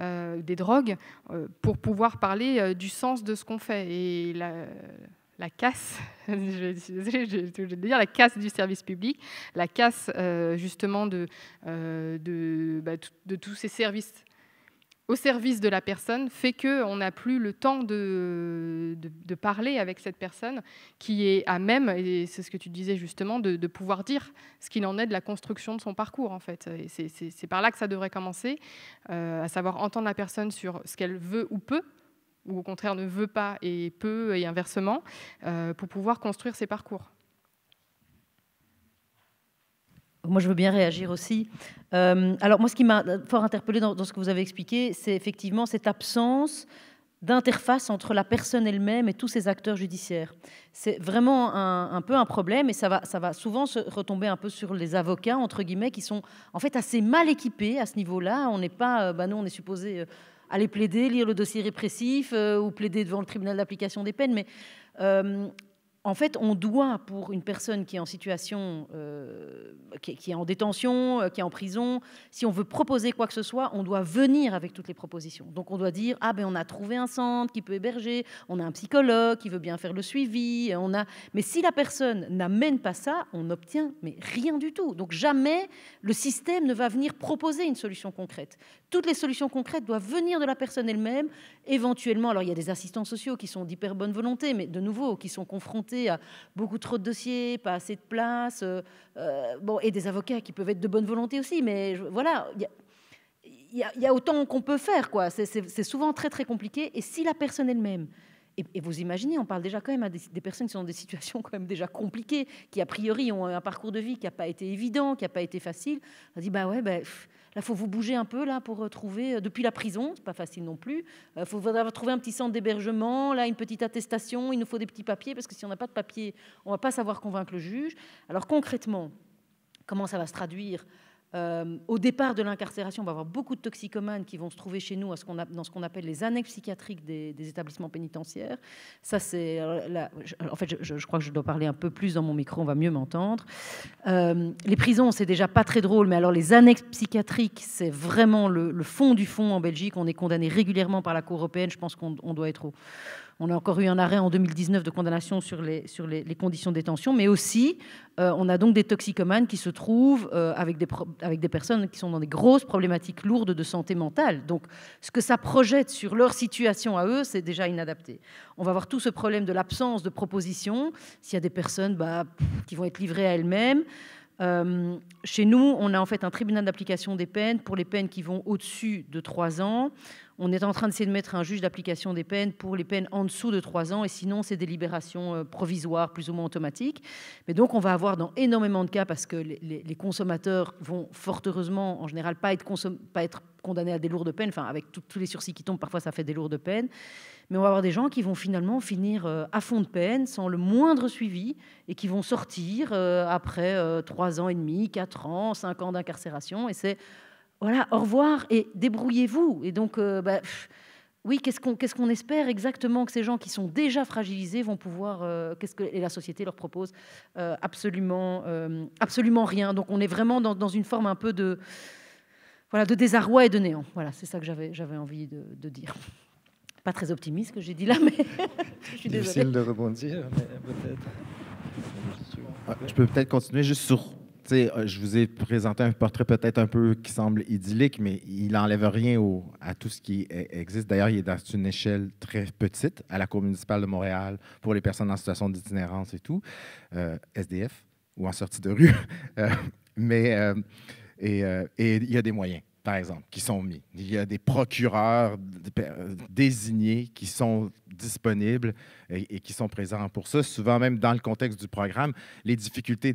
des drogues, pour pouvoir parler du sens de ce qu'on fait. Et la, la casse, je dire, la casse du service public, la casse euh, justement euh, bah, de, tous ces services au service de la personne fait qu'on n'a plus le temps de, parler avec cette personne qui est à même, et c'est ce que tu disais justement, de, pouvoir dire ce qu'il en est de la construction de son parcours en fait. Et c'est par là que ça devrait commencer, euh, à savoir entendre la personne sur ce qu'elle veut ou peut, ou au contraire ne veut pas et peut, et inversement, euh, pour pouvoir construire ses parcours. Moi, je veux bien réagir aussi. Euh, alors, moi, ce qui m'a fort interpellé dans, ce que vous avez expliqué, c'est effectivement cette absence d'interface entre la personne elle-même et tous ses acteurs judiciaires. C'est vraiment un, peu un problème et ça va, ça va souvent se retomber un peu sur les avocats, entre guillemets, qui sont en fait assez mal équipés à ce niveau-là. On n'est pas, ben nous, on est supposé aller plaider, lire le dossier répressif euh, ou plaider devant le tribunal d'application des peines. Mais euh, en fait, on doit, pour une personne qui est en situation, euh, qui, est en détention, qui est en prison, si on veut proposer quoi que ce soit, on doit venir avec toutes les propositions. Donc on doit dire, ah ben on a trouvé un centre qui peut héberger, on a un psychologue qui veut bien faire le suivi, on a... Mais si la personne n'amène pas ça, on n'obtient rien du tout. Donc jamais le système ne va venir proposer une solution concrète toutes les solutions concrètes doivent venir de la personne elle-même. Éventuellement, alors il y a des assistants sociaux qui sont d'hyper bonne volonté, mais de nouveau, qui sont confrontés à beaucoup trop de dossiers, pas assez de place, euh, euh, bon, et des avocats qui peuvent être de bonne volonté aussi. Mais voilà, il y, a autant qu'on peut faire, quoi. C'est souvent très très compliqué. Et si la personne elle-même et, vous imaginez, on parle déjà quand même à des, personnes qui sont dans des situations quand même déjà compliquées, qui a priori ont un parcours de vie qui n'a pas été évident, qui n'a pas été facile. On dit, bah ouais, ben... Là, faut vous bouger un peu là pour trouver euh, depuis la prison, c'est pas facile non plus. Il euh, faut trouver un petit centre d'hébergement, là une petite attestation, il nous faut des petits papiers parce que si on n'a pas de papiers, on va pas savoir convaincre le juge. Alors concrètement, comment ça va se traduire euh, au départ de l'incarcération, on va avoir beaucoup de toxicomanes qui vont se trouver chez nous à ce a, dans ce qu'on appelle les annexes psychiatriques des, établissements pénitentiaires. Ça, c'est. Euh, en fait, je, crois que je dois parler un peu plus dans mon micro, on va mieux m'entendre. Euh, les prisons, c'est déjà pas très drôle, mais alors les annexes psychiatriques, c'est vraiment le, le, fond du fond en Belgique. On est condamné régulièrement par la Cour européenne. Je pense qu'on doit être au, on a encore eu un arrêt en 2019 de condamnation sur les, sur les, conditions de détention, mais aussi euh, on a donc des toxicomanes qui se trouvent euh, avec, des avec des personnes qui sont dans des grosses problématiques lourdes de santé mentale. Donc ce que ça projette sur leur situation à eux, c'est déjà inadapté. On va avoir tout ce problème de l'absence de propositions. S'il y a des personnes bah, qui vont être livrées à elles-mêmes, euh, chez nous, on a en fait un tribunal d'application des peines pour les peines qui vont au-dessus de 3 ans. On est en train d'essayer de mettre un juge d'application des peines pour les peines en dessous de 3 ans, et sinon, c'est des libérations euh, provisoires, plus ou moins automatiques. Mais donc, on va avoir dans énormément de cas, parce que les, consommateurs vont fort heureusement, en général, pas être, pas être condamnés à des lourdes peines. Enfin, avec tous les sursis qui tombent, parfois, ça fait des lourdes peines mais on va avoir des gens qui vont finalement finir euh, à fond de peine, sans le moindre suivi, et qui vont sortir euh, après euh, trois ans et demi, quatre ans, cinq ans d'incarcération. Et c'est voilà, au revoir et débrouillez-vous. Et donc, bah, oui, qu'est-ce qu'on espère exactement que ces gens qui sont déjà fragilisés vont pouvoir Qu'est-ce que et la société leur propose Absolument, absolument rien. Donc on est vraiment dans, une forme un peu de voilà de désarroi et de néant. Voilà, c'est ça que j'avais envie de dire pas très optimiste ce que j'ai dit là, mais je suis Difficile de rebondir, mais peut-être. Ah, je peux peut-être continuer juste sur euh, je vous ai présenté un portrait peut-être un peu qui semble idyllique, mais il n'enlève rien à tout ce qui e-, existe. D'ailleurs, il est dans une échelle très petite à la Cour municipale de Montréal pour les personnes en situation d'itinérance et tout, euh, SDF ou en sortie de rue. Euh, mais et, et il y a des moyens par exemple, qui sont mis. Il y a des procureurs désignés qui sont disponibles et, qui sont présents pour ça. Souvent même dans le contexte du programme, les difficultés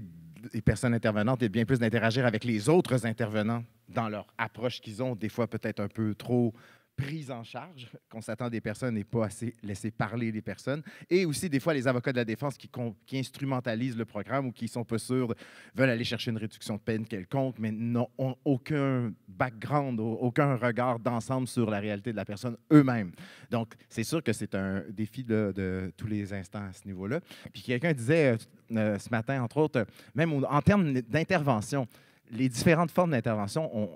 des personnes intervenantes est bien plus d'interagir avec les autres intervenants dans leur approche qu'ils ont, des fois peut-être un peu trop prise en charge, qu'on s'attend des personnes et pas assez laisser parler les personnes. Et aussi, des fois, les avocats de la défense qui, instrumentalisent le programme ou qui sont pas sûrs, veulent aller chercher une réduction de peine quelconque, mais n'ont aucun background, aucun regard d'ensemble sur la réalité de la personne eux-mêmes. Donc, c'est sûr que c'est un défi de, tous les instants à ce niveau-là. Puis quelqu'un disait euh, euh, ce matin, entre autres, même en termes d'intervention, les différentes formes d'intervention ont,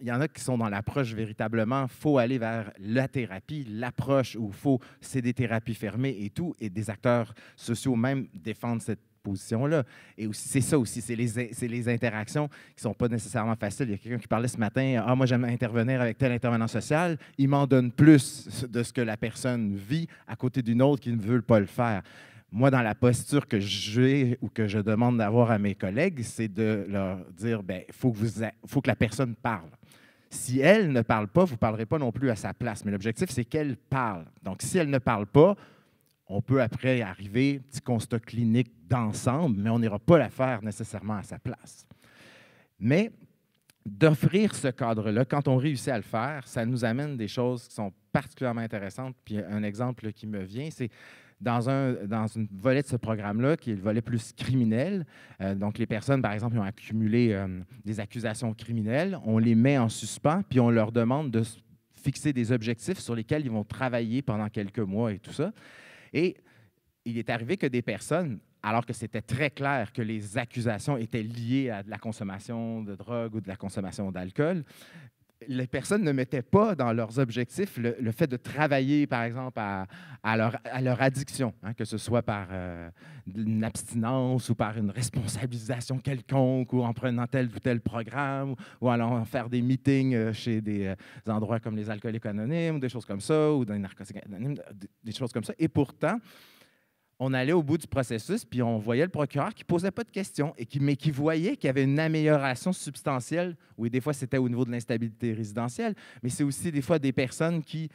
il y en a qui sont dans l'approche véritablement, faut aller vers la thérapie, l'approche où faut, c'est des thérapies fermées et tout, et des acteurs sociaux même défendent cette position-là. Et c'est ça aussi, c'est les, les, interactions qui sont pas nécessairement faciles. Il y a quelqu'un qui parlait ce matin, ah, moi j'aime intervenir avec tel intervenant social, il m'en donne plus de ce que la personne vit à côté d'une autre qui ne veut pas le faire moi, dans la posture que je j'ai ou que je demande d'avoir à mes collègues, c'est de leur dire ben, faut que faut que la personne parle. Si elle ne parle pas, vous ne parlerez pas non plus à sa place. Mais l'objectif, c'est qu'elle parle. Donc, si elle ne parle pas, on peut après arriver, petit constat clinique d'ensemble, mais on n'ira pas la faire nécessairement à sa place. Mais d'offrir ce cadre-là, quand on réussit à le faire, ça nous amène des choses qui sont particulièrement intéressantes. Puis un exemple qui me vient, c'est dans un dans une volet de ce programme-là, qui est le volet plus criminel. Euh, donc, les personnes, par exemple, qui ont accumulé euh, des accusations criminelles, on les met en suspens, puis on leur demande de fixer des objectifs sur lesquels ils vont travailler pendant quelques mois et tout ça. Et il est arrivé que des personnes, alors que c'était très clair que les accusations étaient liées à de la consommation de drogue ou de la consommation d'alcool, les personnes ne mettaient pas dans leurs objectifs le, fait de travailler, par exemple, à, à, leur, addiction, hein, que ce soit par une euh, abstinence ou par une responsabilisation quelconque ou en prenant tel ou tel programme ou en allant faire des meetings euh, chez des, euh, endroits comme les alcooliques anonymes, des choses comme ça, ou dans les narcotiques anonymes, des choses comme ça. Et pourtant, on allait au bout du processus, puis on voyait le procureur qui posait pas de questions, et qui, mais qui voyait qu'il y avait une amélioration substantielle. Oui, des fois, c'était au niveau de l'instabilité résidentielle, mais c'est aussi des fois des personnes qui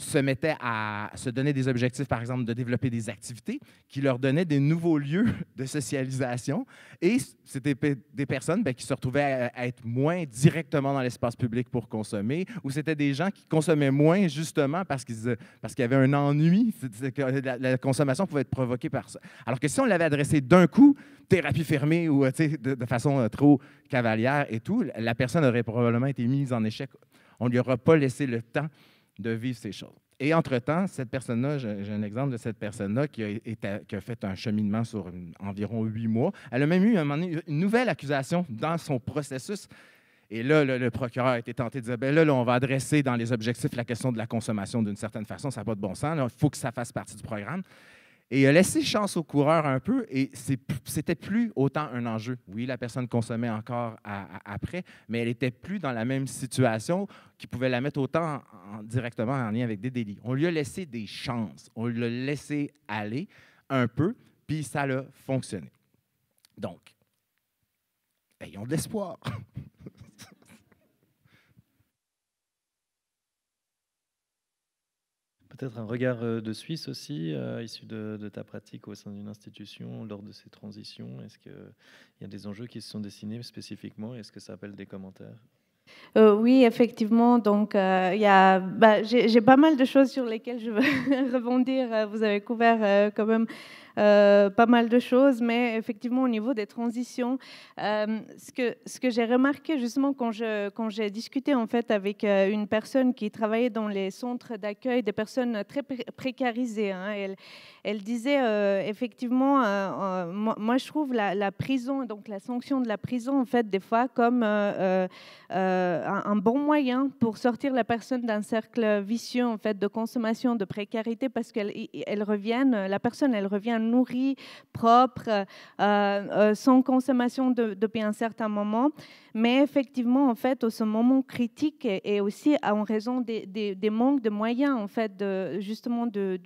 se mettaient à se donner des objectifs, par exemple, de développer des activités qui leur donnaient des nouveaux lieux de socialisation. Et c'était des personnes ben, qui se retrouvaient à être moins directement dans l'espace public pour consommer, ou c'était des gens qui consommaient moins justement parce qu'ils euh, parce qu'il y avait un ennui, que la, consommation pouvait être provoquée par ça. Alors que si on l'avait adressé d'un coup, thérapie fermée ou euh, de, façon euh, trop cavalière et tout, la personne aurait probablement été mise en échec. On ne lui aurait pas laissé le temps de vivre ces choses. Et entre-temps, cette personne-là, j'ai un exemple de cette personne-là qui, a fait un cheminement sur environ huit mois. Elle a même eu une nouvelle accusation dans son processus. Et là, le, procureur a été tenté de dire ben là, là, on va adresser dans les objectifs la question de la consommation d'une certaine façon, ça n'a pas de bon sens, il faut que ça fasse partie du programme. Et il a laissé chance au coureur un peu et c'était plus autant un enjeu. Oui, la personne consommait encore après, mais elle n'était plus dans la même situation qui pouvait la mettre autant directement en lien avec des délits. On lui a laissé des chances, on l'a laissé aller un peu, puis ça a fonctionné. Donc, ayons de l'espoir. Peut-être un regard euh, de Suisse aussi, euh, issu de, ta pratique au sein d'une institution lors de ces transitions. Est-ce qu'il y a des enjeux qui se sont dessinés spécifiquement Est-ce que ça appelle des commentaires euh, oui, effectivement. Donc, bah, j'ai pas mal de choses sur lesquelles je veux rebondir. Vous avez couvert quand même euh, pas mal de choses, mais effectivement, au niveau des transitions, euh, ce que, ce que j'ai remarqué justement quand, je, quand j'ai discuté en fait avec euh, une personne qui travaillait dans les centres d'accueil des personnes très précarisées, hein, elle, elle, disait effectivement, moi, je trouve la, prison, donc la sanction de la prison en fait des fois comme un, bon moyen pour sortir la personne d'un cercle vicieux en fait de consommation, de précarité, parce qu'elle elle revient la personne elle revient nourris, propre euh, euh, sans consommation depuis un certain moment. Mais effectivement, en fait, ce moment critique et aussi en raison des, manques de moyens, en fait, justement du,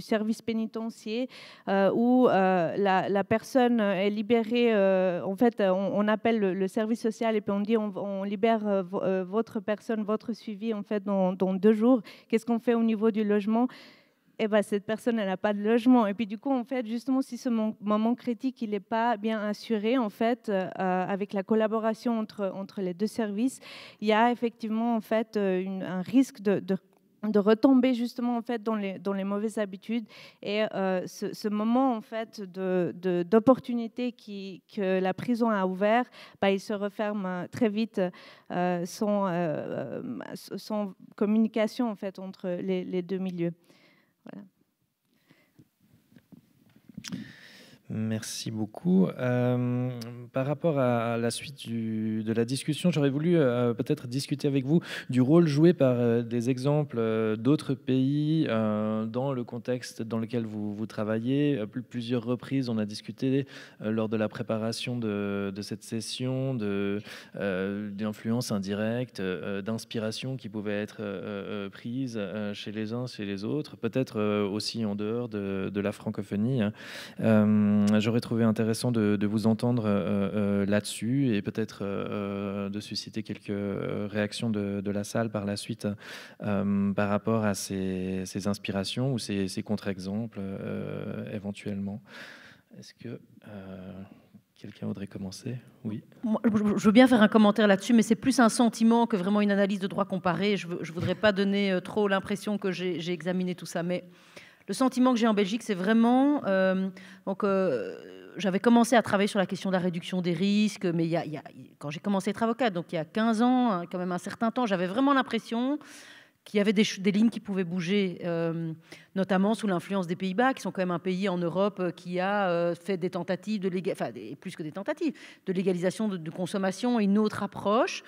service pénitentiaire, euh, où la, personne est libérée. en fait, on, appelle le, service social et puis on dit on, libère votre personne, votre suivi, en fait, dans, dans deux jours. Qu'est-ce qu'on fait au niveau du logement et eh ben, cette personne elle n'a pas de logement. Et puis du coup, en fait, justement, si ce moment critique il n'est pas bien assuré, en fait, euh, euh, avec la collaboration entre, entre les deux services, il y a effectivement en fait euh, un risque de, de retomber justement en fait dans les, dans les mauvaises habitudes et ce, moment en fait de, d'opportunité que la prison a ouvert bah, il se referme très vite sans, communication en fait entre les deux milieux. for Merci beaucoup. Euh, par rapport à la suite de la discussion, j'aurais voulu euh, peut-être discuter avec vous du rôle joué par euh, des exemples d'autres pays dans le contexte dans lequel vous, travaillez. plusieurs reprises, on a discuté lors de la préparation de, cette session de d'influence indirecte, d'inspiration qui pouvait être prise chez les uns, chez les autres, peut-être aussi en dehors de, la francophonie. Hein. Euh, j'aurais trouvé intéressant de, vous entendre euh, euh, là-dessus et peut-être de susciter quelques réactions de, la salle par la suite par rapport à ces, inspirations ou ces, contre-exemples éventuellement. Est-ce que quelqu'un voudrait commencer Oui. je veux bien faire un commentaire là-dessus, mais c'est plus un sentiment que vraiment une analyse de droit comparé. Je ne voudrais pas donner trop l'impression que j'ai examiné tout ça, mais le sentiment que j'ai en Belgique, c'est vraiment... Euh, donc, euh, j'avais commencé à travailler sur la question de la réduction des risques, mais quand j'ai commencé à être avocate, donc il y a 15 ans, hein, quand même un certain temps, j'avais vraiment l'impression qu'il y avait des, lignes qui pouvaient bouger, euh, notamment sous l'influence des Pays-Bas, qui sont quand même un pays en Europe qui a fait des tentatives de légalisation, enfin plus que des tentatives, de légalisation de consommation et une autre approche.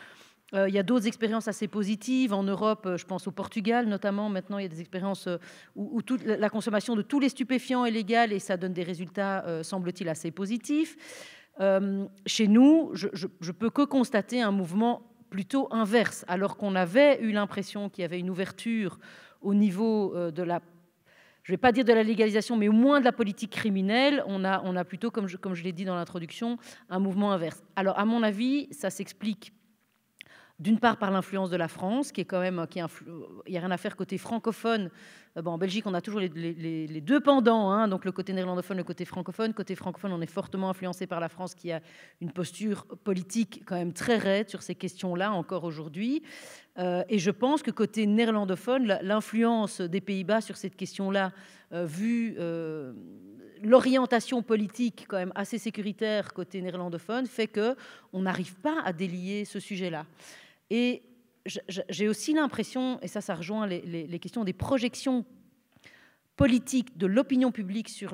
Euh, il y a d'autres expériences assez positives en Europe, euh, je pense au Portugal notamment. Maintenant, il y a des expériences euh, où, toute la consommation de tous les stupéfiants est légale et ça donne des résultats, semble-t-il, assez positifs. chez nous, je, ne peux que constater un mouvement plutôt inverse, alors qu'on avait eu l'impression qu'il y avait une ouverture au niveau de la je ne vais pas dire de la légalisation, mais au moins de la politique criminelle, on a, on a plutôt, comme je, comme je l'ai dit dans l'introduction, un mouvement inverse. Alors, à mon avis, ça s'explique d'une part par l'influence de la France, qui est quand même, euh, il n'y a rien à faire côté francophone. Euh, en Belgique, on a toujours les, deux pendants, hein, donc le côté néerlandophone, le côté francophone. Côté francophone, on est fortement influencé par la France, qui a une posture politique quand même très raide sur ces questions-là encore aujourd'hui. Euh, et je pense que côté néerlandophone, l'influence des Pays-Bas sur cette question-là, vu l'orientation politique quand même assez sécuritaire côté néerlandophone, fait qu'on n'arrive pas à délier ce sujet-là. Et j'ai aussi l'impression, et ça, ça rejoint les, questions des projections politiques de l'opinion publique sur,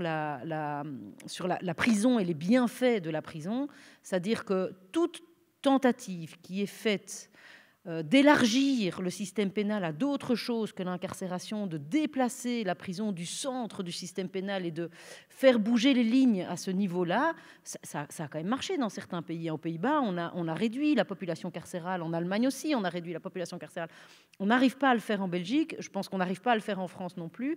sur la, prison et les bienfaits de la prison, c'est-à-dire que toute tentative qui est faite euh, d'élargir le système pénal à d'autres choses que l'incarcération, de déplacer la prison du centre du système pénal et de faire bouger les lignes à ce niveau-là, ça, a quand même marché dans certains pays. Aux Pays-Bas, on a, on a réduit la population carcérale, en Allemagne aussi, on a réduit la population carcérale. On n'arrive pas à le faire en Belgique, je pense qu'on n'arrive pas à le faire en France non plus.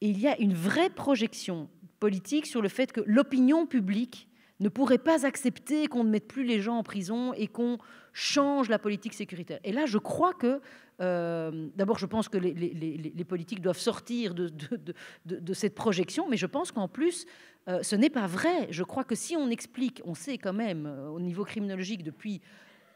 Et il y a une vraie projection politique sur le fait que l'opinion publique ne pourrait pas accepter qu'on ne mette plus les gens en prison et qu'on change la politique sécuritaire. Et là, je crois que, euh, d'abord, je pense que les, politiques doivent sortir de, cette projection, mais je pense qu'en plus, euh, ce n'est pas vrai. Je crois que si on explique, on sait quand même, euh, au niveau criminologique, depuis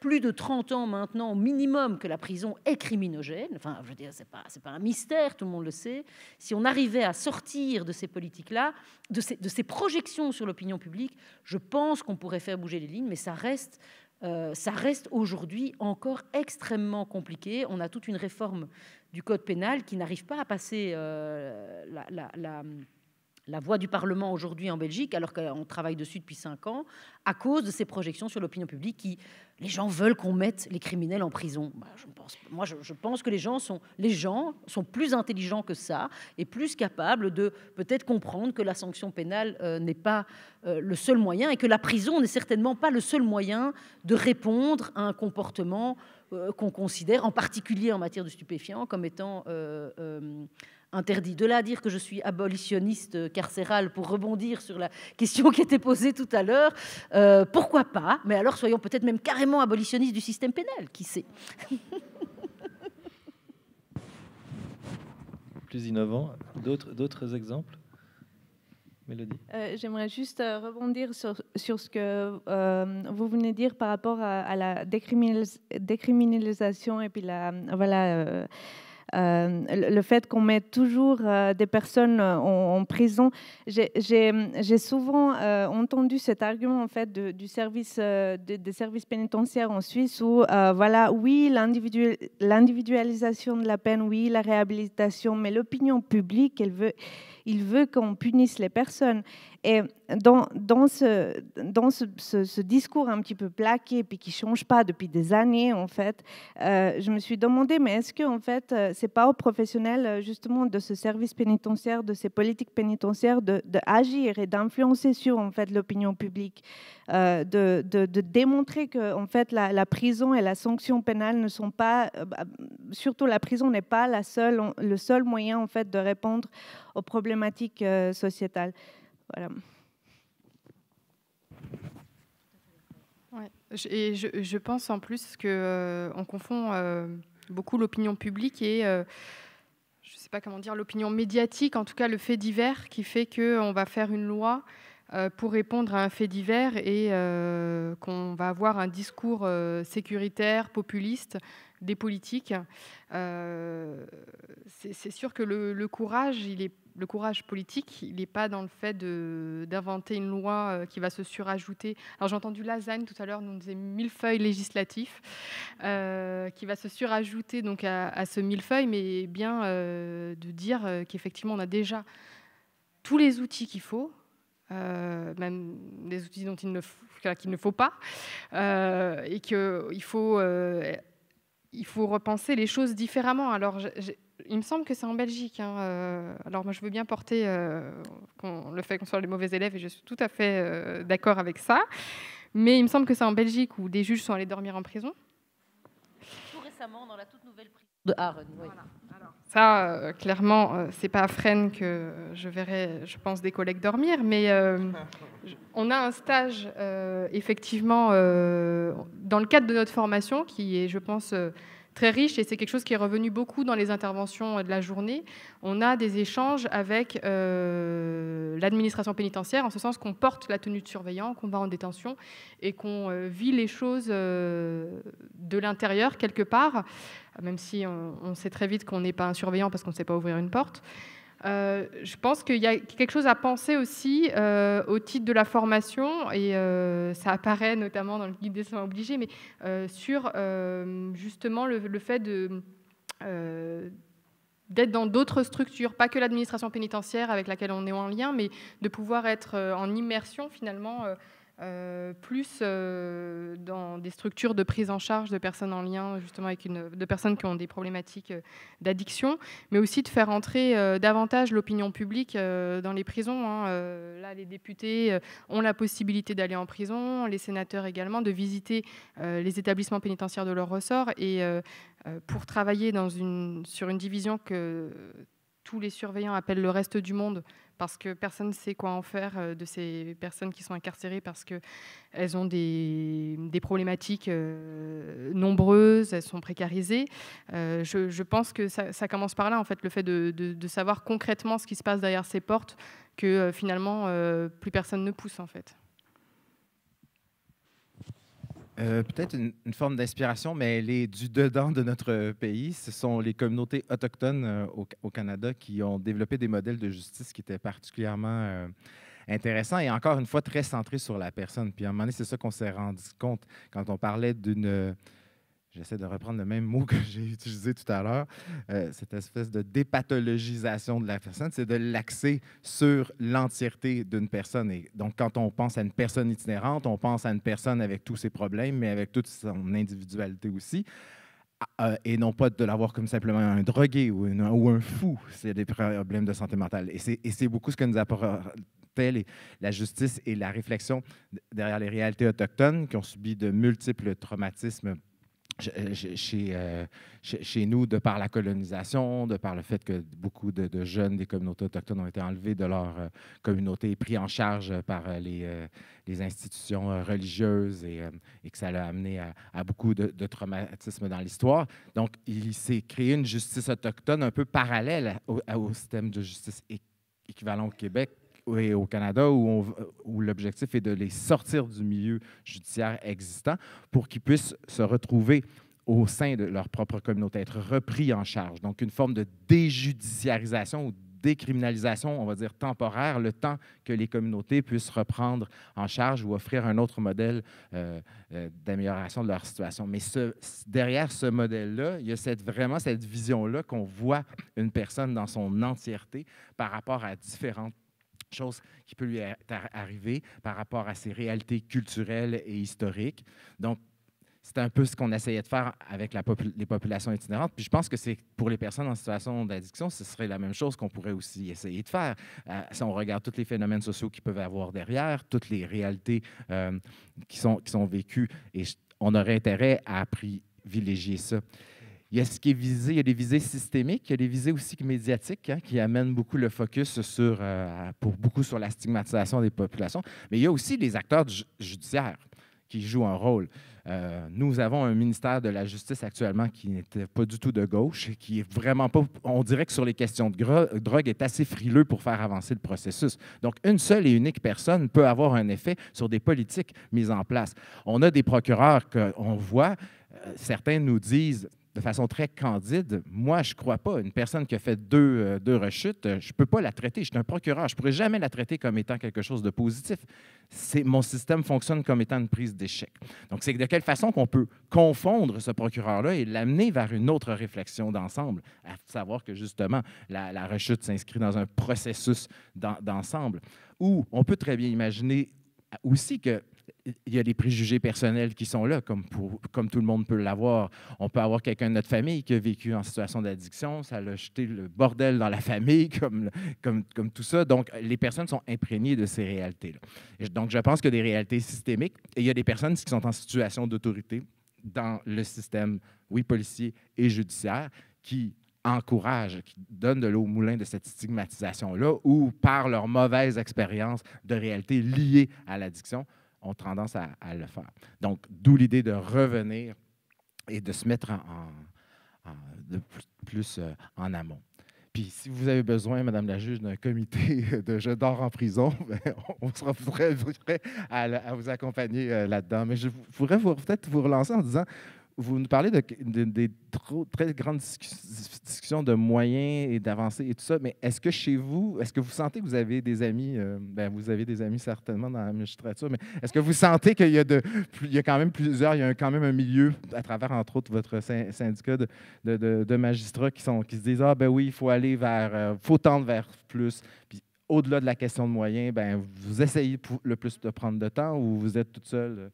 plus de 30 ans maintenant au minimum que la prison est criminogène. Enfin, je veux dire, c'est pas, pas un mystère, tout le monde le sait. Si on arrivait à sortir de ces politiques-là, de ces, de ces projections sur l'opinion publique, je pense qu'on pourrait faire bouger les lignes, mais ça reste euh, reste aujourd'hui encore extrêmement compliqué. On a toute une réforme du code pénal qui n'arrive pas à passer euh, la la voix du Parlement aujourd'hui en Belgique, alors qu'on travaille dessus depuis cinq ans, à cause de ces projections sur l'opinion publique qui, les gens veulent qu'on mette les criminels en prison. Bah, je pense, moi, je, pense que les gens, sont, les gens sont plus intelligents que ça et plus capables de peut-être comprendre que la sanction pénale euh, n'est pas euh, le seul moyen et que la prison n'est certainement pas le seul moyen de répondre à un comportement euh, qu'on considère, en particulier en matière de stupéfiants, comme étant interdit. De là à dire que je suis abolitionniste euh, carcéral pour rebondir sur la question qui était posée tout à l'heure, euh, pourquoi pas Mais alors soyons peut-être même carrément abolitionnistes du système pénal, qui sait Plus innovant. D'autres exemples Mélodie. Euh, j'aimerais juste rebondir sur, ce que vous venez de dire par rapport à, la décriminalisation et puis la, voilà, euh, le fait qu'on met toujours euh, des personnes euh, en, prison, j'ai souvent entendu cet argument en fait du service, des services pénitentiaires en Suisse où voilà, oui, l'individualisation de la peine, oui, la réhabilitation, mais l'opinion publique, elle veut, il veut qu'on punisse les personnes. Et dans, ce, discours un petit peu plaqué, puis qui ne change pas depuis des années, en fait, euh, je me suis demandé, mais est-ce que, en fait, euh, c'est pas aux professionnels, euh, justement, de ce service pénitentiaire, de ces politiques pénitentiaires, d'agir de, et d'influencer sur, en fait, l'opinion publique, de, démontrer que, en fait, la, prison et la sanction pénale ne sont pas, bah, surtout la prison n'est pas la seule, le seul moyen, en fait, de répondre aux problématiques sociétales. Et je, pense en plus que euh, confond euh, beaucoup l'opinion publique et euh, je ne sais pas comment dire l'opinion médiatique, en tout cas le fait divers qui fait qu'on va faire une loi pour répondre à un fait divers et qu'on va avoir un discours sécuritaire, populiste des politiques. C'est sûr que le courage, il est le courage politique, il n'est pas dans le fait d'inventer une loi euh, qui va se surajouter. Alors j'ai entendu Lasagne tout à l'heure nous disait mille feuilles législatives euh, qui va se surajouter donc à, ce ce millefeuille, mais bien euh, de dire qu'effectivement on a déjà tous les outils qu'il faut, même des outils dont il ne, qu'il ne faut pas, et qu'il faut il faut repenser les choses différemment. Alors il me semble que c'est en Belgique. Hein, euh, alors moi, je veux bien porter euh, le fait qu'on soit les mauvais élèves et je suis tout à fait euh, d'accord avec ça. Mais il me semble que c'est en Belgique où des juges sont allés dormir en prison. Tout récemment, dans la toute nouvelle prison de Arden. ça, clairement, clairement, c'est pas à Fresnes que je verrai, je pense, des collègues dormir. Mais on a un stage, effectivement, dans le cadre de notre formation, qui est, je pense très riche et c'est quelque chose qui est revenu beaucoup dans les interventions euh, de la journée. On a des échanges avec euh, l'administration pénitentiaire en ce sens qu'on porte la tenue de surveillant, qu'on va en détention et qu'on euh, vit les choses de l'intérieur quelque part, même si on sait très vite qu'on n'est pas un surveillant parce qu'on ne sait pas ouvrir une porte. Euh, je pense qu'il y a quelque chose à penser aussi euh, au titre de la formation, et euh, ça apparaît notamment dans le guide des soins obligés, mais sur justement le, fait de d'être dans d'autres structures, pas que l'administration pénitentiaire avec laquelle on est en lien, mais de pouvoir être en immersion finalement euh, plus euh, dans des structures de prise en charge de personnes en lien justement avec une, de personnes qui ont des problématiques euh, d'addiction, mais aussi de faire entrer davantage l'opinion publique dans les prisons. Hein. là, les députés ont la possibilité d'aller en prison, les sénateurs également, de visiter les établissements pénitentiaires de leur ressort et pour travailler dans sur une division que tous les surveillants appellent le reste du monde parce que personne ne sait quoi en faire euh, de ces personnes qui sont incarcérées parce qu'elles ont des, problématiques euh, nombreuses, elles sont précarisées. Euh, je, pense que ça, commence par là, en fait, le fait de, savoir concrètement ce qui se passe derrière ces portes que finalement plus personne ne pousse, en fait. Euh, peut-être une, forme d'inspiration, mais elle est du dedans de notre pays. Ce sont les communautés autochtones euh, au, Canada qui ont développé des modèles de justice qui étaient particulièrement euh, intéressants et encore une fois très centrés sur la personne. Puis à un moment donné, c'est ça qu'on s'est rendu compte quand on parlait d'une j'essaie de reprendre le même mot que j'ai utilisé tout à l'heure, euh, cette espèce de dépathologisation de la personne, c'est de l'axer sur l'entièreté d'une personne. Et donc, quand on pense à une personne itinérante, on pense à une personne avec tous ses problèmes, mais avec toute son individualité aussi. Euh, et non pas de l'avoir comme simplement un drogué ou, un fou, c'est des problèmes de santé mentale. Et c'est beaucoup ce que nous apporte la justice et la réflexion derrière les réalités autochtones qui ont subi de multiples traumatismes chez, euh, euh, chez, nous de par la colonisation, de par le fait que beaucoup de, jeunes des communautés autochtones ont été enlevés de leur euh, communauté et pris en charge par les, institutions religieuses et, que ça l'a amené à, beaucoup de, traumatismes dans l'histoire. Donc, il s'est créé une justice autochtone un peu parallèle au, système de justice équivalent au Québec et au Canada, où, où l'objectif est de les sortir du milieu judiciaire existant pour qu'ils puissent se retrouver au sein de leur propre communauté, être repris en charge. Donc, une forme de déjudiciarisation ou décriminalisation, on va dire temporaire, le temps que les communautés puissent reprendre en charge ou offrir un autre modèle euh, euh, d'amélioration de leur situation. Mais derrière ce modèle-là, il y a vraiment cette vision-là qu'on voit une personne dans son entièreté par rapport à différentes chose qui peut lui arriver par rapport à ses réalités culturelles et historiques. Donc, c'est un peu ce qu'on essayait de faire avec les populations itinérantes. Puis je pense que c'est pour les personnes en situation d'addiction, ce serait la même chose qu'on pourrait aussi essayer de faire. Euh, si on regarde tous les phénomènes sociaux qui peuvent avoir derrière, toutes les réalités euh, qui, sont, qui sont vécues, et on aurait intérêt à privilégier ça. Il y a ce qui est visé, il y a des visées systémiques, il y a des visées aussi médiatiques hein, qui amènent beaucoup le focus sur, euh, pour beaucoup sur la stigmatisation des populations. Mais il y a aussi les acteurs judiciaires qui jouent un rôle. Euh, nous avons un ministère de la Justice actuellement qui n'était pas du tout de gauche, qui est vraiment pas. On dirait que sur les questions de drogue, est assez frileux pour faire avancer le processus. Donc, une seule et unique personne peut avoir un effet sur des politiques mises en place. On a des procureurs qu'on voit, euh, certains nous disent de façon très candide, moi, je ne crois pas. Une personne qui a fait deux, euh, rechutes, euh, je ne peux pas la traiter. Je suis un procureur. Je ne pourrais jamais la traiter comme étant quelque chose de positif. Mon système fonctionne comme étant une prise d'échec. Donc, c'est de quelle façon qu'on peut confondre ce procureur-là et l'amener vers une autre réflexion d'ensemble, à savoir que, justement, la, la rechute s'inscrit dans un processus d'ensemble. Ou on peut très bien imaginer aussi que il y a des préjugés personnels qui sont là, comme, pour, comme tout le monde peut l'avoir. On peut avoir quelqu'un de notre famille qui a vécu en situation d'addiction, ça l'a jeté le bordel dans la famille, comme, comme, comme tout ça. Donc, les personnes sont imprégnées de ces réalités-là. Donc, je pense que des réalités systémiques, et il y a des personnes qui sont en situation d'autorité dans le système, oui, policier et judiciaire, qui encouragent, qui donnent de l'eau au moulin de cette stigmatisation-là, ou par leur mauvaise expérience de réalité liée à l'addiction, ont tendance à, le faire. Donc, d'où l'idée de revenir et de se mettre en, de plus, euh, en amont. Puis si vous avez besoin, Madame la juge, d'un comité de Je dors en prison, ben, on sera prêt, à, vous accompagner euh, là-dedans. Mais je voudrais peut-être vous relancer en disant, vous nous parlez de, des très grandes discussions de moyens et d'avancées et tout ça, mais est-ce que chez vous, est-ce que vous sentez que vous avez des amis, euh, ben, vous avez des amis certainement dans la magistrature, mais est-ce que vous sentez qu'il y a, y quand même plusieurs, il y a quand même un milieu à travers, entre autres, votre syndicat de, magistrats qui, sont, qui se disent, ah ben oui, il faut aller vers, il euh, faut tendre vers plus, puis au-delà de la question de moyens, ben vous essayez le plus de prendre de temps ou vous êtes toute seule? Euh?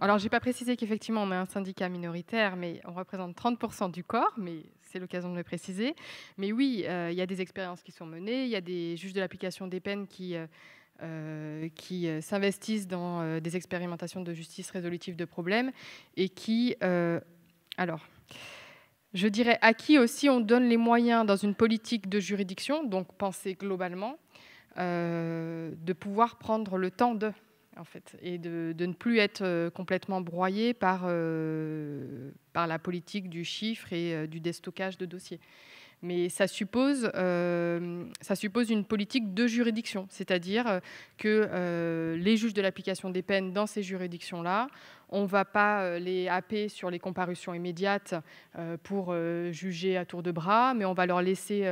Alors, je n'ai pas précisé qu'effectivement, on est un syndicat minoritaire, mais on représente 30% du corps, mais c'est l'occasion de le préciser. Mais oui, euh, il y a des expériences qui sont menées, il y a des juges de l'application des peines qui, euh, euh, qui s'investissent dans des expérimentations de justice résolutive de problèmes et qui... alors... Je dirais à qui aussi on donne les moyens dans une politique de juridiction, donc penser globalement, de pouvoir prendre le temps de en fait, et de, ne plus être euh, complètement broyé euh, par, la politique du chiffre et euh, du déstockage de dossiers. Mais ça suppose, ça suppose une politique de juridiction, c'est-à-dire que les juges de l'application des peines dans ces juridictions-là, on ne va pas les happer sur les comparutions immédiates pour juger à tour de bras, mais on va leur laisser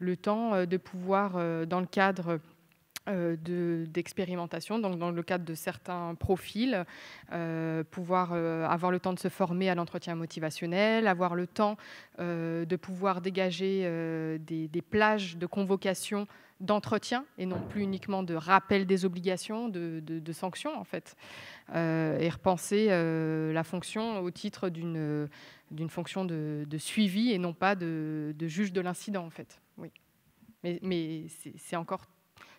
le temps de pouvoir, dans le cadre euh, d'expérimentation, donc dans le cadre de certains profils, euh, pouvoir euh, avoir le temps de se former à l'entretien motivationnel, avoir le temps de pouvoir dégager des, des, plages de convocation d'entretien et non plus uniquement de rappel des obligations, de, de, sanctions en fait, et repenser la fonction au titre d'une fonction de, de, suivi et non pas de, juge de l'incident en fait. Oui. Mais, mais c'est encore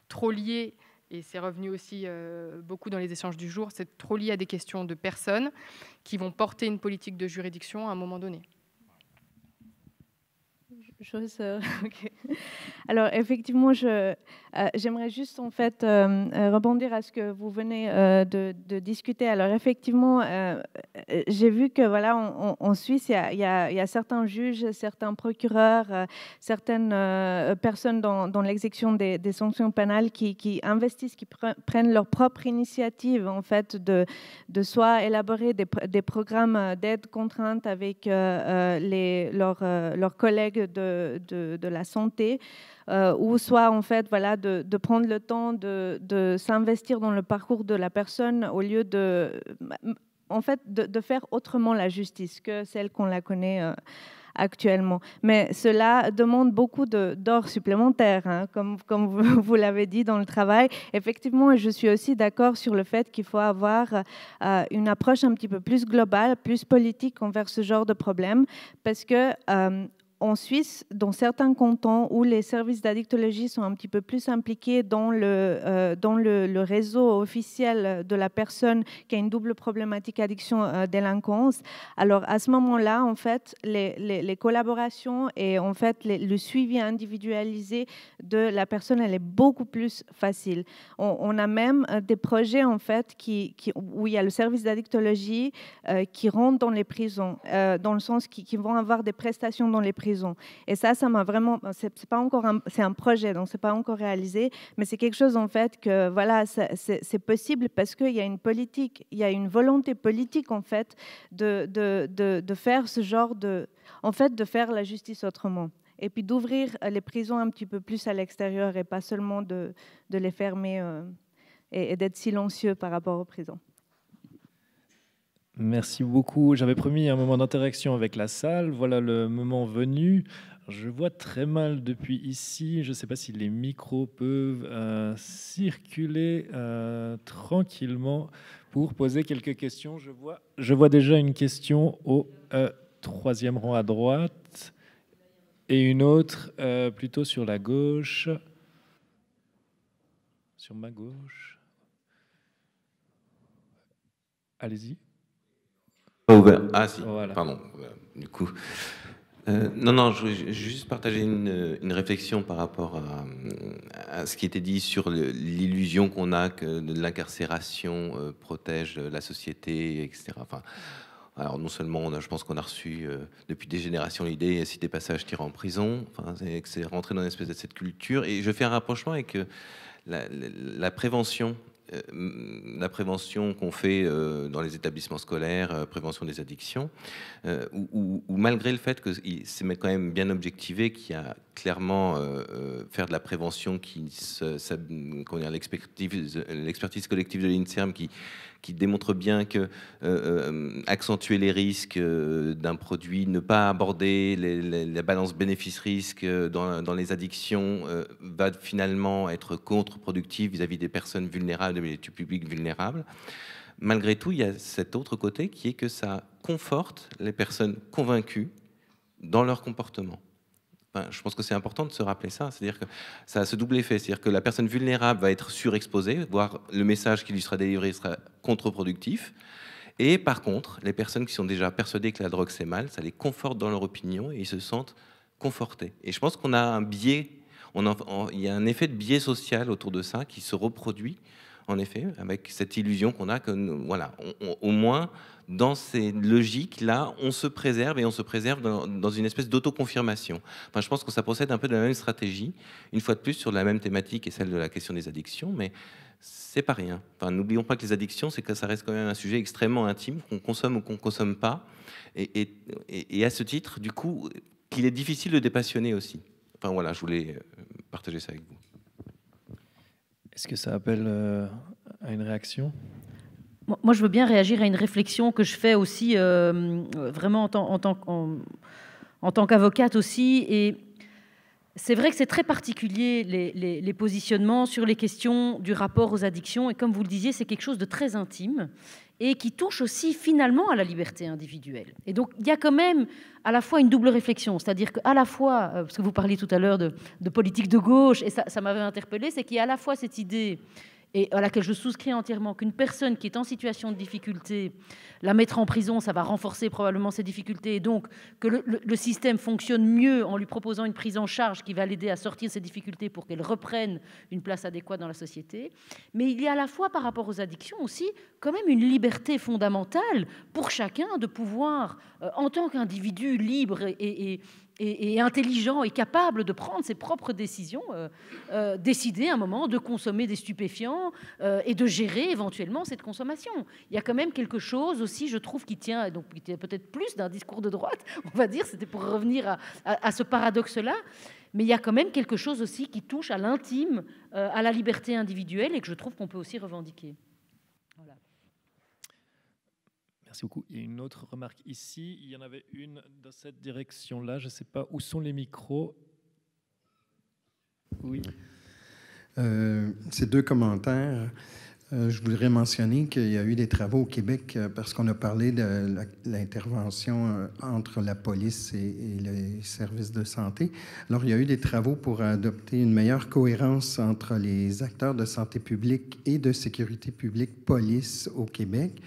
trop lié, et c'est revenu aussi euh, beaucoup dans les échanges du jour, c'est trop lié à des questions de personnes qui vont porter une politique de juridiction à un moment donné. Euh, Alors effectivement, je, euh, j'aimerais juste en fait euh, euh, rebondir à ce que vous venez de, discuter. Alors effectivement, j'ai vu que voilà, en Suisse, il y, a, certains juges, certains procureurs, certaines personnes dans, l'exécution des, sanctions pénales qui, investissent, qui prennent leur propre initiative en fait de, de soit élaborer des, programmes d'aide contrainte avec les, leurs, collègues de, de la santé. Euh, ou soit en fait voilà de, prendre le temps de, s'investir dans le parcours de la personne au lieu de en fait de, faire autrement la justice que celle qu'on la connaît. Euh, actuellement. Mais cela demande beaucoup d'or supplémentaire, hein, comme, comme vous, l'avez dit dans le travail. Effectivement, je suis aussi d'accord sur le fait qu'il faut avoir euh, une approche un petit peu plus globale, plus politique envers ce genre de problème, parce que en Suisse, dans certains cantons où les services d'addictologie sont un petit peu plus impliqués dans, le, euh, dans le, réseau officiel de la personne qui a une double problématique addiction-délinquance, euh, alors à ce moment-là, en fait, les, les, collaborations et en fait le suivi individualisé de la personne, elle est beaucoup plus facile. On, a même euh, des projets en fait qui, qui, où il y a le service d'addictologie qui rentre dans les prisons, dans le sens qu'ils qui vont avoir des prestations dans les prisons et ça, ça m'a vraiment. Ben, c'est pas encore. C'est un projet, donc c'est pas encore réalisé, mais c'est quelque chose en fait que voilà, c'est possible parce qu'il y a une politique, il y a une volonté politique en fait de, de, faire ce genre de, en fait, de faire la justice autrement et puis d'ouvrir les prisons un petit peu plus à l'extérieur et pas seulement de, les fermer euh, et d'être silencieux par rapport aux prisons. Merci beaucoup. J'avais promis un moment d'interaction avec la salle. Voilà le moment venu. Je vois très mal depuis ici. Je ne sais pas si les micros peuvent euh, circuler euh, tranquillement pour poser quelques questions. Je vois, je vois déjà une question au euh, troisième rang à droite et une autre plutôt sur la gauche. Sur ma gauche. Allez-y. Ah si, pardon. Du coup. Euh, non, non, je voulais juste partager euh, une, réflexion par rapport à, ce qui était dit sur l'illusion qu'on a que l'incarcération euh, protège la société, etc. Enfin, alors non seulement je pense qu'on a reçu depuis des générations l'idée si des passages tirent en prison, enfin, c'est rentré dans une espèce de cette culture. Et je fais un rapprochement avec la, la, prévention euh, la prévention qu'on fait euh, dans les établissements scolaires, euh, prévention des addictions, ou malgré le fait que c'est quand même bien objectivé, qu'il y a clairement faire de la prévention qui l'expertise collective de l'INSERM qui qui démontre bien que euh, euh, accentuer les risques euh, d'un produit, ne pas aborder les, la balance bénéfice-risque dans, les addictions, va finalement être contre-productif vis-à-vis des personnes vulnérables, des publics vulnérables. Malgré tout, il y a cet autre côté qui est que ça conforte les personnes convaincues dans leur comportement je pense que c'est important de se rappeler ça. C'est-à-dire que ça a ce double effet. C'est-à-dire que la personne vulnérable va être surexposée, voire le message qui lui sera délivré sera contre-productif. Et par contre, les personnes qui sont déjà persuadées que la drogue c'est mal, ça les conforte dans leur opinion et ils se sentent confortés. Et je pense qu'on a un biais, il y a un effet de biais social autour de ça qui se reproduit en effet, avec cette illusion qu'on a que, voilà, au moins dans ces logiques-là, on se préserve et on se préserve dans, une espèce d'autoconfirmation. Enfin, je pense que ça procède un peu de la même stratégie, une fois de plus sur la même thématique et celle de la question des addictions, mais c'est pas rien. Enfin, n'oublions pas que les addictions, c'est que ça reste quand même un sujet extrêmement intime, qu'on consomme ou qu'on consomme pas, et, et à ce titre, du coup, qu'il est difficile de dépassionner aussi. Enfin voilà, je voulais euh, partager ça avec vous. Est-ce que ça appelle euh, à une réaction Moi, je veux bien réagir à une réflexion que je fais aussi, euh, vraiment en tant, en tant qu'avocate aussi, et c'est vrai que c'est très particulier les, positionnements sur les questions du rapport aux addictions. Et comme vous le disiez, c'est quelque chose de très intime et qui touche aussi finalement à la liberté individuelle. Et donc il y a quand même à la fois une double réflexion, c'est-à-dire qu'à la fois, euh, parce que vous parliez tout à l'heure de, politique de gauche, et ça, ça m'avait interpellé, c'est qu'il y a à la fois cette idée et à laquelle je souscris entièrement, qu'une personne qui est en situation de difficulté, la mettre en prison, ça va renforcer probablement ses difficultés, et donc que le, système fonctionne mieux en lui proposant une prise en charge qui va l'aider à sortir ses difficultés pour qu'elle reprenne une place adéquate dans la société. Mais il y a à la fois par rapport aux addictions aussi quand même une liberté fondamentale pour chacun de pouvoir, euh, en tant qu'individu libre et, et, intelligent et capable de prendre ses propres décisions, euh, euh, décider à un moment de consommer des stupéfiants euh, et de gérer éventuellement cette consommation. Il y a quand même quelque chose aussi, je trouve, qui tient, et donc peut-être plus d'un discours de droite, on va dire, c'était pour revenir à, ce paradoxe-là mais il y a quand même quelque chose aussi qui touche à l'intime, à la liberté individuelle et que je trouve qu'on peut aussi revendiquer. Il y a une autre remarque ici. Il y en avait une dans cette direction-là. Je ne sais pas où sont les micros. Oui. Euh, ces deux commentaires. Euh, je voudrais mentionner qu'il y a eu des travaux au Québec euh, parce qu'on a parlé de l'intervention entre la police et, et, les services de santé. Alors, il y a eu des travaux pour adopter une meilleure cohérence entre les acteurs de santé publique et de sécurité publique police au Québec.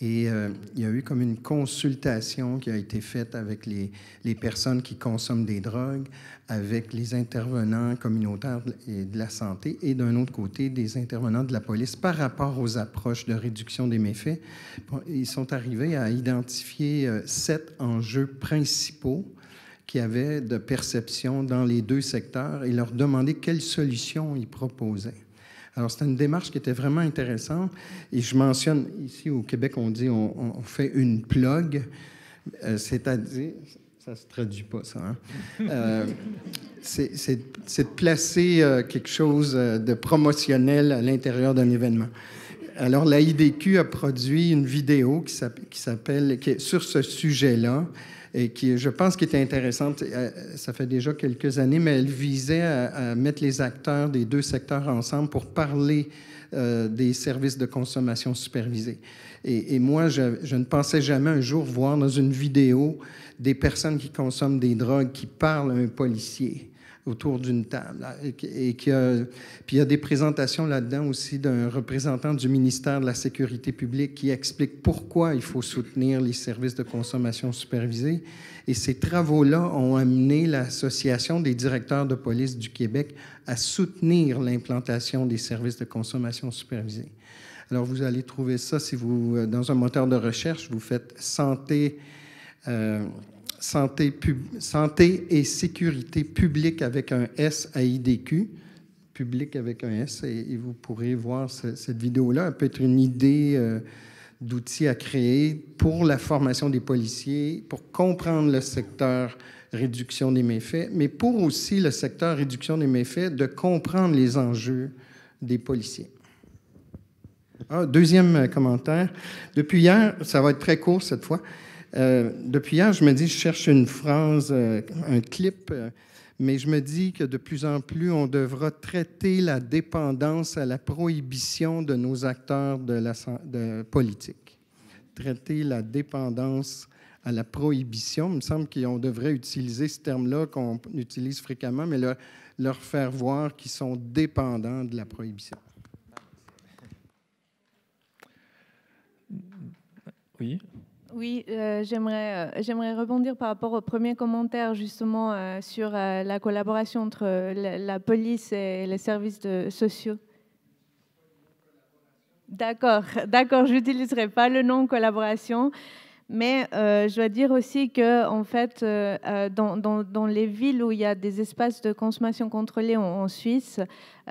Et euh, il y a eu comme une consultation qui a été faite avec les, personnes qui consomment des drogues, avec les intervenants communautaires et de la santé et d'un autre côté des intervenants de la police par rapport aux approches de réduction des méfaits. Ils sont arrivés à identifier euh, sept enjeux principaux qui avaient de perception dans les deux secteurs et leur demander quelles solutions ils proposaient. Alors, c'était une démarche qui était vraiment intéressante. Et je mentionne, ici au Québec, on dit on, fait une plug, euh, c'est-à-dire, ça se traduit pas, ça. Hein. Euh, c'est de placer euh, quelque chose de promotionnel à l'intérieur d'un événement. Alors, la IDQ a produit une vidéo qui s'appelle, sur ce sujet-là, et qui, je pense, qui était intéressante. Euh, ça fait déjà quelques années, mais elle visait à, mettre les acteurs des deux secteurs ensemble pour parler euh, des services de consommation supervisés. Et, moi, je, je, ne pensais jamais un jour voir dans une vidéo des personnes qui consomment des drogues qui parlent à un policier autour d'une table. et, puis il y a des présentations là-dedans aussi d'un représentant du ministère de la Sécurité publique qui explique pourquoi il faut soutenir les services de consommation supervisée. Et ces travaux-là ont amené l'Association des directeurs de police du Québec à soutenir l'implantation des services de consommation supervisée. Alors vous allez trouver ça si vous, euh, dans un moteur de recherche, vous faites santé. Euh, santé, et sécurité publique avec un S à IDQ, public avec un S, et, vous pourrez voir cette vidéo-là. Elle peut être une idée euh, d'outils à créer pour la formation des policiers, pour comprendre le secteur réduction des méfaits, mais pour aussi le secteur réduction des méfaits, de comprendre les enjeux des policiers. Ah, deuxième euh, commentaire. Depuis hier, ça va être très court cette fois. Euh, depuis hier, je me dis, je cherche une phrase, euh, un clip, euh, mais je me dis que de plus en plus, on devra traiter la dépendance à la prohibition de nos acteurs de la politique. Traiter la dépendance à la prohibition. Il me semble qu'on devrait utiliser ce terme-là qu'on utilise fréquemment, mais leur faire voir qu'ils sont dépendants de la prohibition. Oui. Oui, euh, euh, j'aimerais, rebondir par rapport au premier commentaire justement euh, sur la collaboration entre la, police et les services sociaux. D'accord, d'accord, j'utiliserai pas le nom collaboration. Mais euh, je dois dire aussi que, en fait, euh, euh, dans, les villes où il y a des espaces de consommation contrôlée en, Suisse,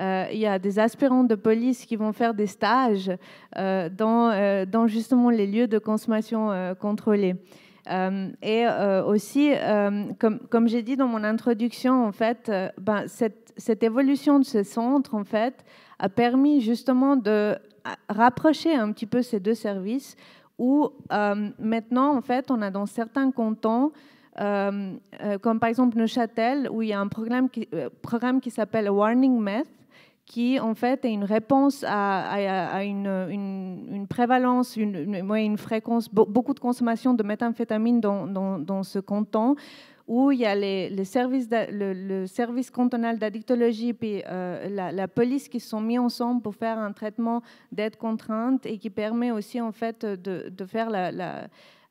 il y a des aspirants de police qui vont faire des stages dans, justement les lieux de consommation contrôlée. et aussi, comme, j'ai dit dans mon introduction, en fait, ben, cette, cette évolution de ce centre, en fait, a permis justement de rapprocher un petit peu ces deux services où euh, maintenant, en fait, on a dans certains cantons, euh, euh, comme par exemple Neuchâtel, où il y a un programme qui, programme qui s'appelle Warning Meth, qui en fait est une réponse à, une, prévalence, une, une, fréquence, beaucoup de consommation de méthamphétamine dans, dans ce canton, où il y a les, services le, service cantonal d'addictologie et euh, la, police qui sont mis ensemble pour faire un traitement d'aide contrainte et qui permet aussi en fait de, faire la, la,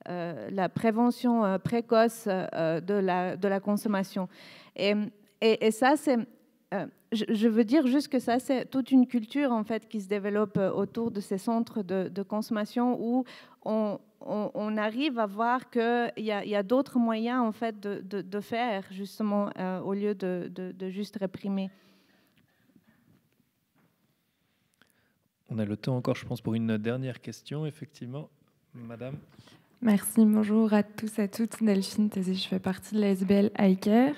euh, prévention euh, précoce de, la, de la consommation. Et, et, ça, c'est je veux dire juste que ça, c'est toute une culture en fait qui se développe autour de ces centres de, de consommation où on, on, arrive à voir qu'il y a, d'autres moyens en fait de, faire justement euh, au lieu de, juste réprimer. On a le temps encore, je pense, pour une dernière question, effectivement. Madame. Merci, bonjour à tous, à toutes. Delphine je fais partie de la SBL ICARE.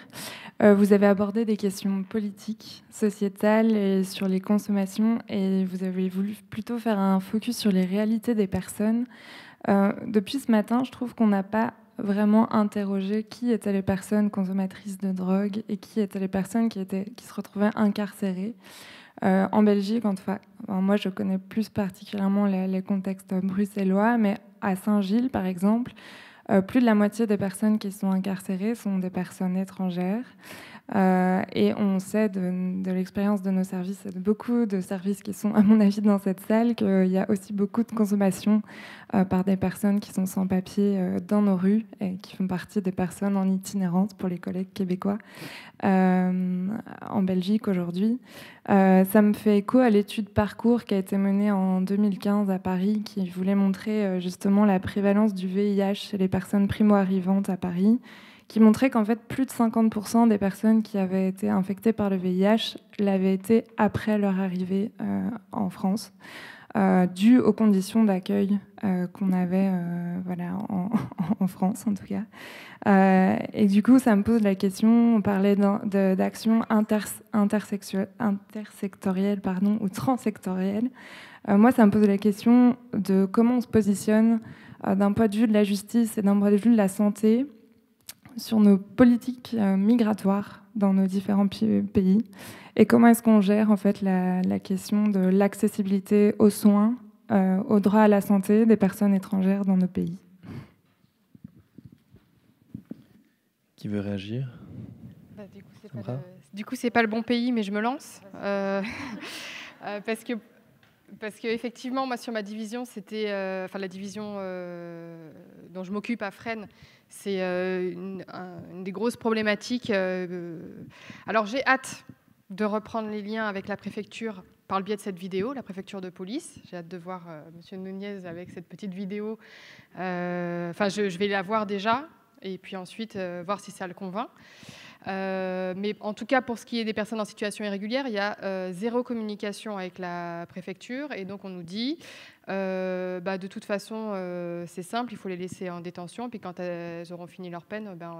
Euh, vous avez abordé des questions politiques, sociétales et sur les consommations et vous avez voulu plutôt faire un focus sur les réalités des personnes euh, depuis ce matin, je trouve qu'on n'a pas vraiment interrogé qui étaient les personnes consommatrices de drogue et qui étaient les personnes qui, étaient, qui se retrouvaient incarcérées. Euh, en Belgique, en tout cas, moi je connais plus particulièrement les, contextes bruxellois, mais à Saint-Gilles, par exemple, euh, plus de la moitié des personnes qui sont incarcérées sont des personnes étrangères. Euh, et on sait de, l'expérience de nos services de beaucoup de services qui sont, à mon avis, dans cette salle, qu'il y a aussi beaucoup de consommation euh, par des personnes qui sont sans papier euh, dans nos rues et qui font partie des personnes en itinérance pour les collègues québécois en Belgique aujourd'hui. ça me fait écho à l'étude Parcours qui a été menée en 2015 à Paris, qui voulait montrer justement la prévalence du VIH chez les personnes primo-arrivantes à Paris qui montrait qu'en fait, plus de 50% des personnes qui avaient été infectées par le VIH l'avaient été après leur arrivée euh, en France, euh, dû aux conditions d'accueil euh, qu'on avait euh, voilà, en, France, en tout cas. et du coup, ça me pose la question, on parlait d'actions intersectorielle, intersectorielles pardon, ou transsectorielles. moi, ça me pose la question de comment on se positionne d'un point de vue de la justice et d'un point de vue de la santé sur nos politiques euh, migratoires dans nos différents pays et comment est-ce qu'on gère en fait la, question de l'accessibilité aux soins, euh, aux droits à la santé des personnes étrangères dans nos pays. Qui veut réagir bah, Du coup, c'est pas, le... pas, le bon pays, mais je me lance. Euh, parce que parce qu'effectivement, moi, sur ma division, c'était. Euh, enfin, la division euh, dont je m'occupe à Fresnes, c'est euh, une, des grosses problématiques. alors, j'ai hâte de reprendre les liens avec la préfecture par le biais de cette vidéo, la préfecture de police. J'ai hâte de voir Monsieur M. Nunez avec cette petite vidéo. Enfin, je, vais la voir déjà, et puis ensuite, voir si ça le convainc. Euh, mais en tout cas, pour ce qui est des personnes en situation irrégulière, il y a euh, zéro communication avec la préfecture. Et donc, on nous dit, euh, bah, de toute façon, c'est simple, il faut les laisser en détention. Puis quand elles auront fini leur peine, ben,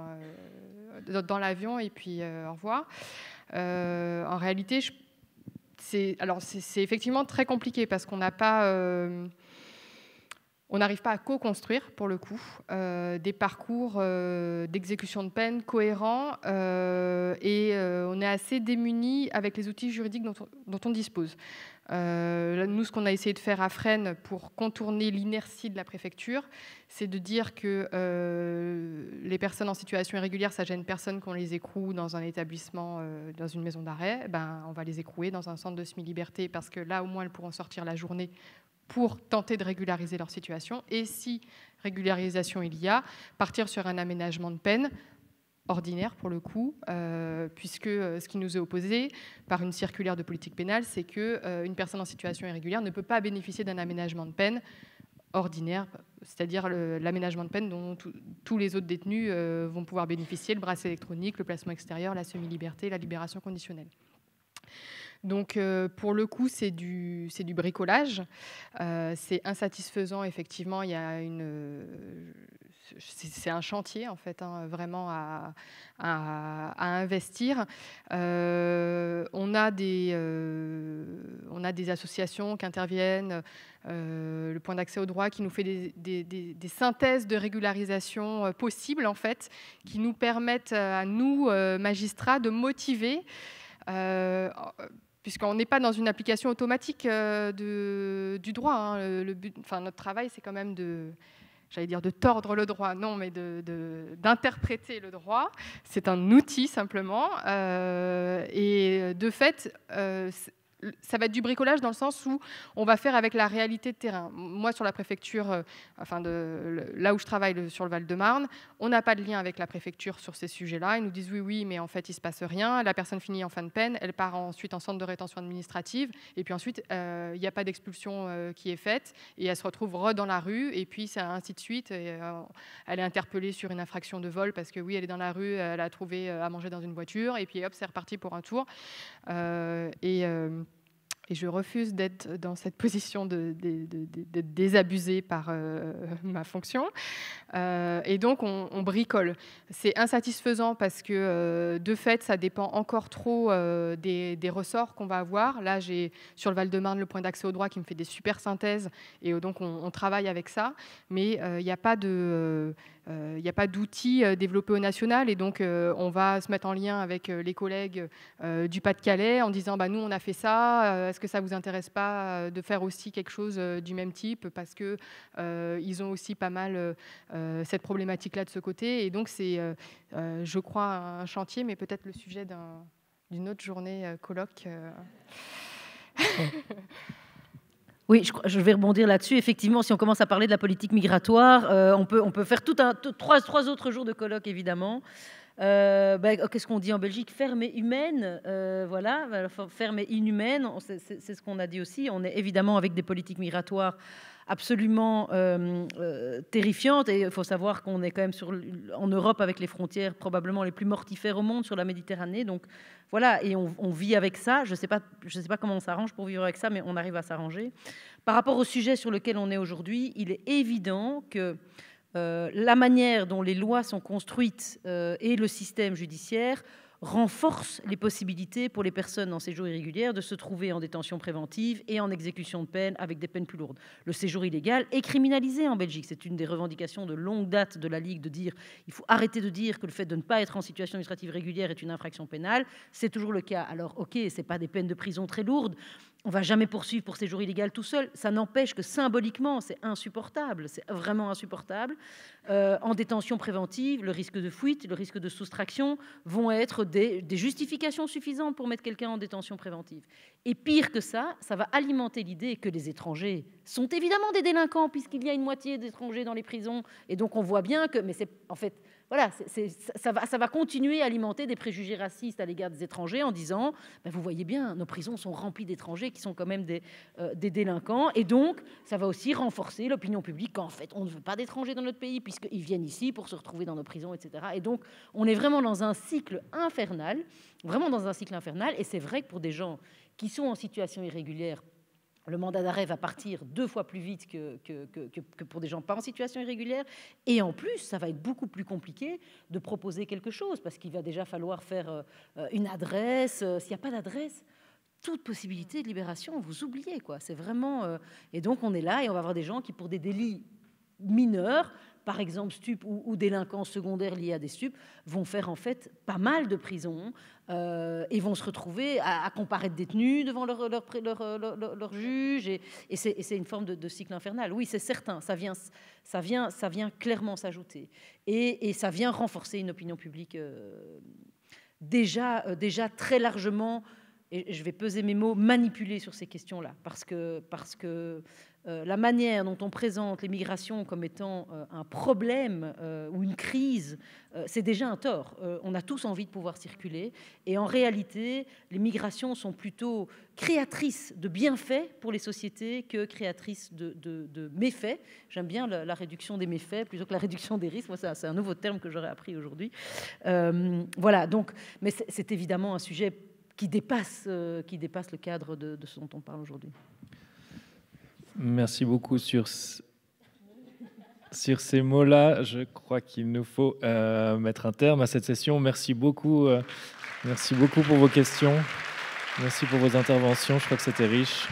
dans l'avion, et puis au revoir. en réalité, c'est effectivement très compliqué parce qu'on n'a pas on n'arrive pas à co-construire, pour le coup, euh, des parcours euh, d'exécution de peine cohérents euh, et on est assez démunis avec les outils juridiques dont on, dispose. nous, ce qu'on a essayé de faire à Fresnes pour contourner l'inertie de la préfecture, c'est de dire que les personnes en situation irrégulière, ça gêne personne qu'on les écroue dans un établissement, dans une maison d'arrêt. Ben, on va les écrouer dans un centre de semi-liberté parce que là, au moins, elles pourront sortir la journée pour tenter de régulariser leur situation. Et si régularisation il y a, partir sur un aménagement de peine ordinaire pour le coup, euh, puisque euh, ce qui nous est opposé par une circulaire de politique pénale, c'est que euh, une personne en situation irrégulière ne peut pas bénéficier d'un aménagement de peine ordinaire, c'est-à-dire l'aménagement de peine dont tous les autres détenus vont pouvoir bénéficier, le bracelet électronique, le placement extérieur, la semi-liberté, la libération conditionnelle. Donc euh, pour le coup, c'est du, c'est du bricolage. Euh, c'est insatisfaisant, effectivement. Il y a une, c'est un chantier en fait, hein, vraiment à, investir. Euh, on, a des, on a des associations qui interviennent, le point d'accès au droit qui nous fait des, synthèses de régularisation possibles en fait, qui nous permettent à nous magistrats de motiver puisqu'on n'est pas dans une application automatique euh, du droit. Hein. Le but, enfin, notre travail, c'est quand même de, j'allais dire de tordre le droit, non, mais d'interpréter de, le droit. C'est un outil simplement. Euh, et de fait, euh, ça va être du bricolage dans le sens où on va faire avec la réalité de terrain. Moi, sur la préfecture, euh, là où je travaille sur le Val-de-Marne, on n'a pas de lien avec la préfecture sur ces sujets-là. Ils nous disent oui, oui, mais en fait, il se passe rien. La personne finit en fin de peine, elle part ensuite en centre de rétention administrative, et puis ensuite, euh, il n'y a pas d'expulsion euh, qui est faite, et elle se retrouve re dans la rue, et puis ça, ainsi de suite. elle est interpellée sur une infraction de vol parce que oui, elle est dans la rue, elle a trouvé à manger dans une voiture, et puis hop, c'est reparti pour un tour. et et je refuse d'être dans cette position de, de, désabusée par euh, ma fonction. Euh, et donc, on, bricole. C'est insatisfaisant parce que, euh, de fait, ça dépend encore trop des, ressorts qu'on va avoir. Là, j'ai sur le Val-de-Marne le point d'accès au droit qui me fait des super synthèses, et donc on travaille avec ça. Mais il n'y a pas de il euh, n'y a pas d'outils euh, développés au national et donc euh, on va se mettre en lien avec les collègues du Pas-de-Calais en disant bah, nous on a fait ça, est-ce que ça ne vous intéresse pas de faire aussi quelque chose du même type parce que ils ont aussi pas mal cette problématique là de ce côté et donc c'est je crois un chantier mais peut-être le sujet d'une autre journée colloque. Oui, je, vais rebondir là-dessus. Effectivement, si on commence à parler de la politique migratoire, euh, on, peut, faire tout un, trois, autres jours de colloque, évidemment. Euh, ben, oh, qu'est-ce qu'on dit en Belgique Ferme et humaine, euh, voilà, ferme et inhumaine, c'est ce qu'on a dit aussi. On est évidemment avec des politiques migratoires absolument euh, euh, terrifiante. Et il faut savoir qu'on est quand même en Europe avec les frontières probablement les plus mortifères au monde sur la Méditerranée. Donc voilà, et on, vit avec ça. Je ne sais, pas, sais pas comment on s'arrange pour vivre avec ça, mais on arrive à s'arranger. Par rapport au sujet sur lequel on est aujourd'hui, il est évident que euh, la manière dont les lois sont construites et le système judiciaire renforce les possibilités pour les personnes en séjour irrégulier de se trouver en détention préventive et en exécution de peine avec des peines plus lourdes. Le séjour illégal est criminalisé en Belgique. C'est une des revendications de longue date de la Ligue de dire il faut arrêter de dire que le fait de ne pas être en situation administrative régulière est une infraction pénale. C'est toujours le cas. Alors ok, c'est pas des peines de prison très lourdes, on va jamais poursuivre pour séjour illégal tout seul. Ça n'empêche que symboliquement, c'est insupportable, c'est vraiment insupportable. Euh, en détention préventive, le risque de fuite, le risque de soustraction vont être des, des justifications suffisantes pour mettre quelqu'un en détention préventive. Et pire que ça, ça va alimenter l'idée que les étrangers sont évidemment des délinquants puisqu'il y a une moitié d'étrangers dans les prisons. Et donc on voit bien que, mais c'est en fait voilà, ça, va, continuer à alimenter des préjugés racistes à l'égard des étrangers en disant, bah, vous voyez bien, nos prisons sont remplies d'étrangers qui sont quand même des, euh, des délinquants, et donc ça va aussi renforcer l'opinion publique qu'en fait, on ne veut pas d'étrangers dans notre pays, puisqu'ils viennent ici pour se retrouver dans nos prisons, etc. Et donc, on est vraiment dans un cycle infernal, vraiment dans un cycle infernal, et c'est vrai que pour des gens qui sont en situation irrégulière, le mandat d'arrêt va partir deux fois plus vite que, que, pour des gens pas en situation irrégulière. Et en plus, ça va être beaucoup plus compliqué de proposer quelque chose, parce qu'il va déjà falloir faire euh, une adresse. Euh, s'il n'y a pas d'adresse, toute possibilité de libération, vous oubliez. quoi. C'est vraiment... Euh, et donc, on est là et on va avoir des gens qui, pour des délits mineurs, par exemple stupes ou, délinquants secondaires liés à des stupes, vont faire en fait pas mal de prisons euh, et vont se retrouver à, comparaître détenus devant leur, leur, juge. Et, c'est une forme de, cycle infernal. Oui, c'est certain, ça vient, ça vient, ça vient clairement s'ajouter. Et, ça vient renforcer une opinion publique euh, déjà, euh, déjà très largement et je vais peser mes mots, manipuler sur ces questions-là, parce que, parce que euh, la manière dont on présente les migrations comme étant euh, un problème euh, ou une crise, c'est déjà un tort. on a tous envie de pouvoir circuler. Et en réalité, les migrations sont plutôt créatrices de bienfaits pour les sociétés que créatrices de, méfaits. J'aime bien la, réduction des méfaits plutôt que la réduction des risques. Moi, c'est un nouveau terme que j'aurais appris aujourd'hui. voilà, donc, mais c'est évidemment un sujet qui dépasse, qui dépasse le cadre de ce dont on parle aujourd'hui. Merci beaucoup sur, ces mots-là. Je crois qu'il nous faut euh, mettre un terme à cette session. Merci beaucoup. Euh, merci beaucoup pour vos questions. Merci pour vos interventions. Je crois que c'était riche.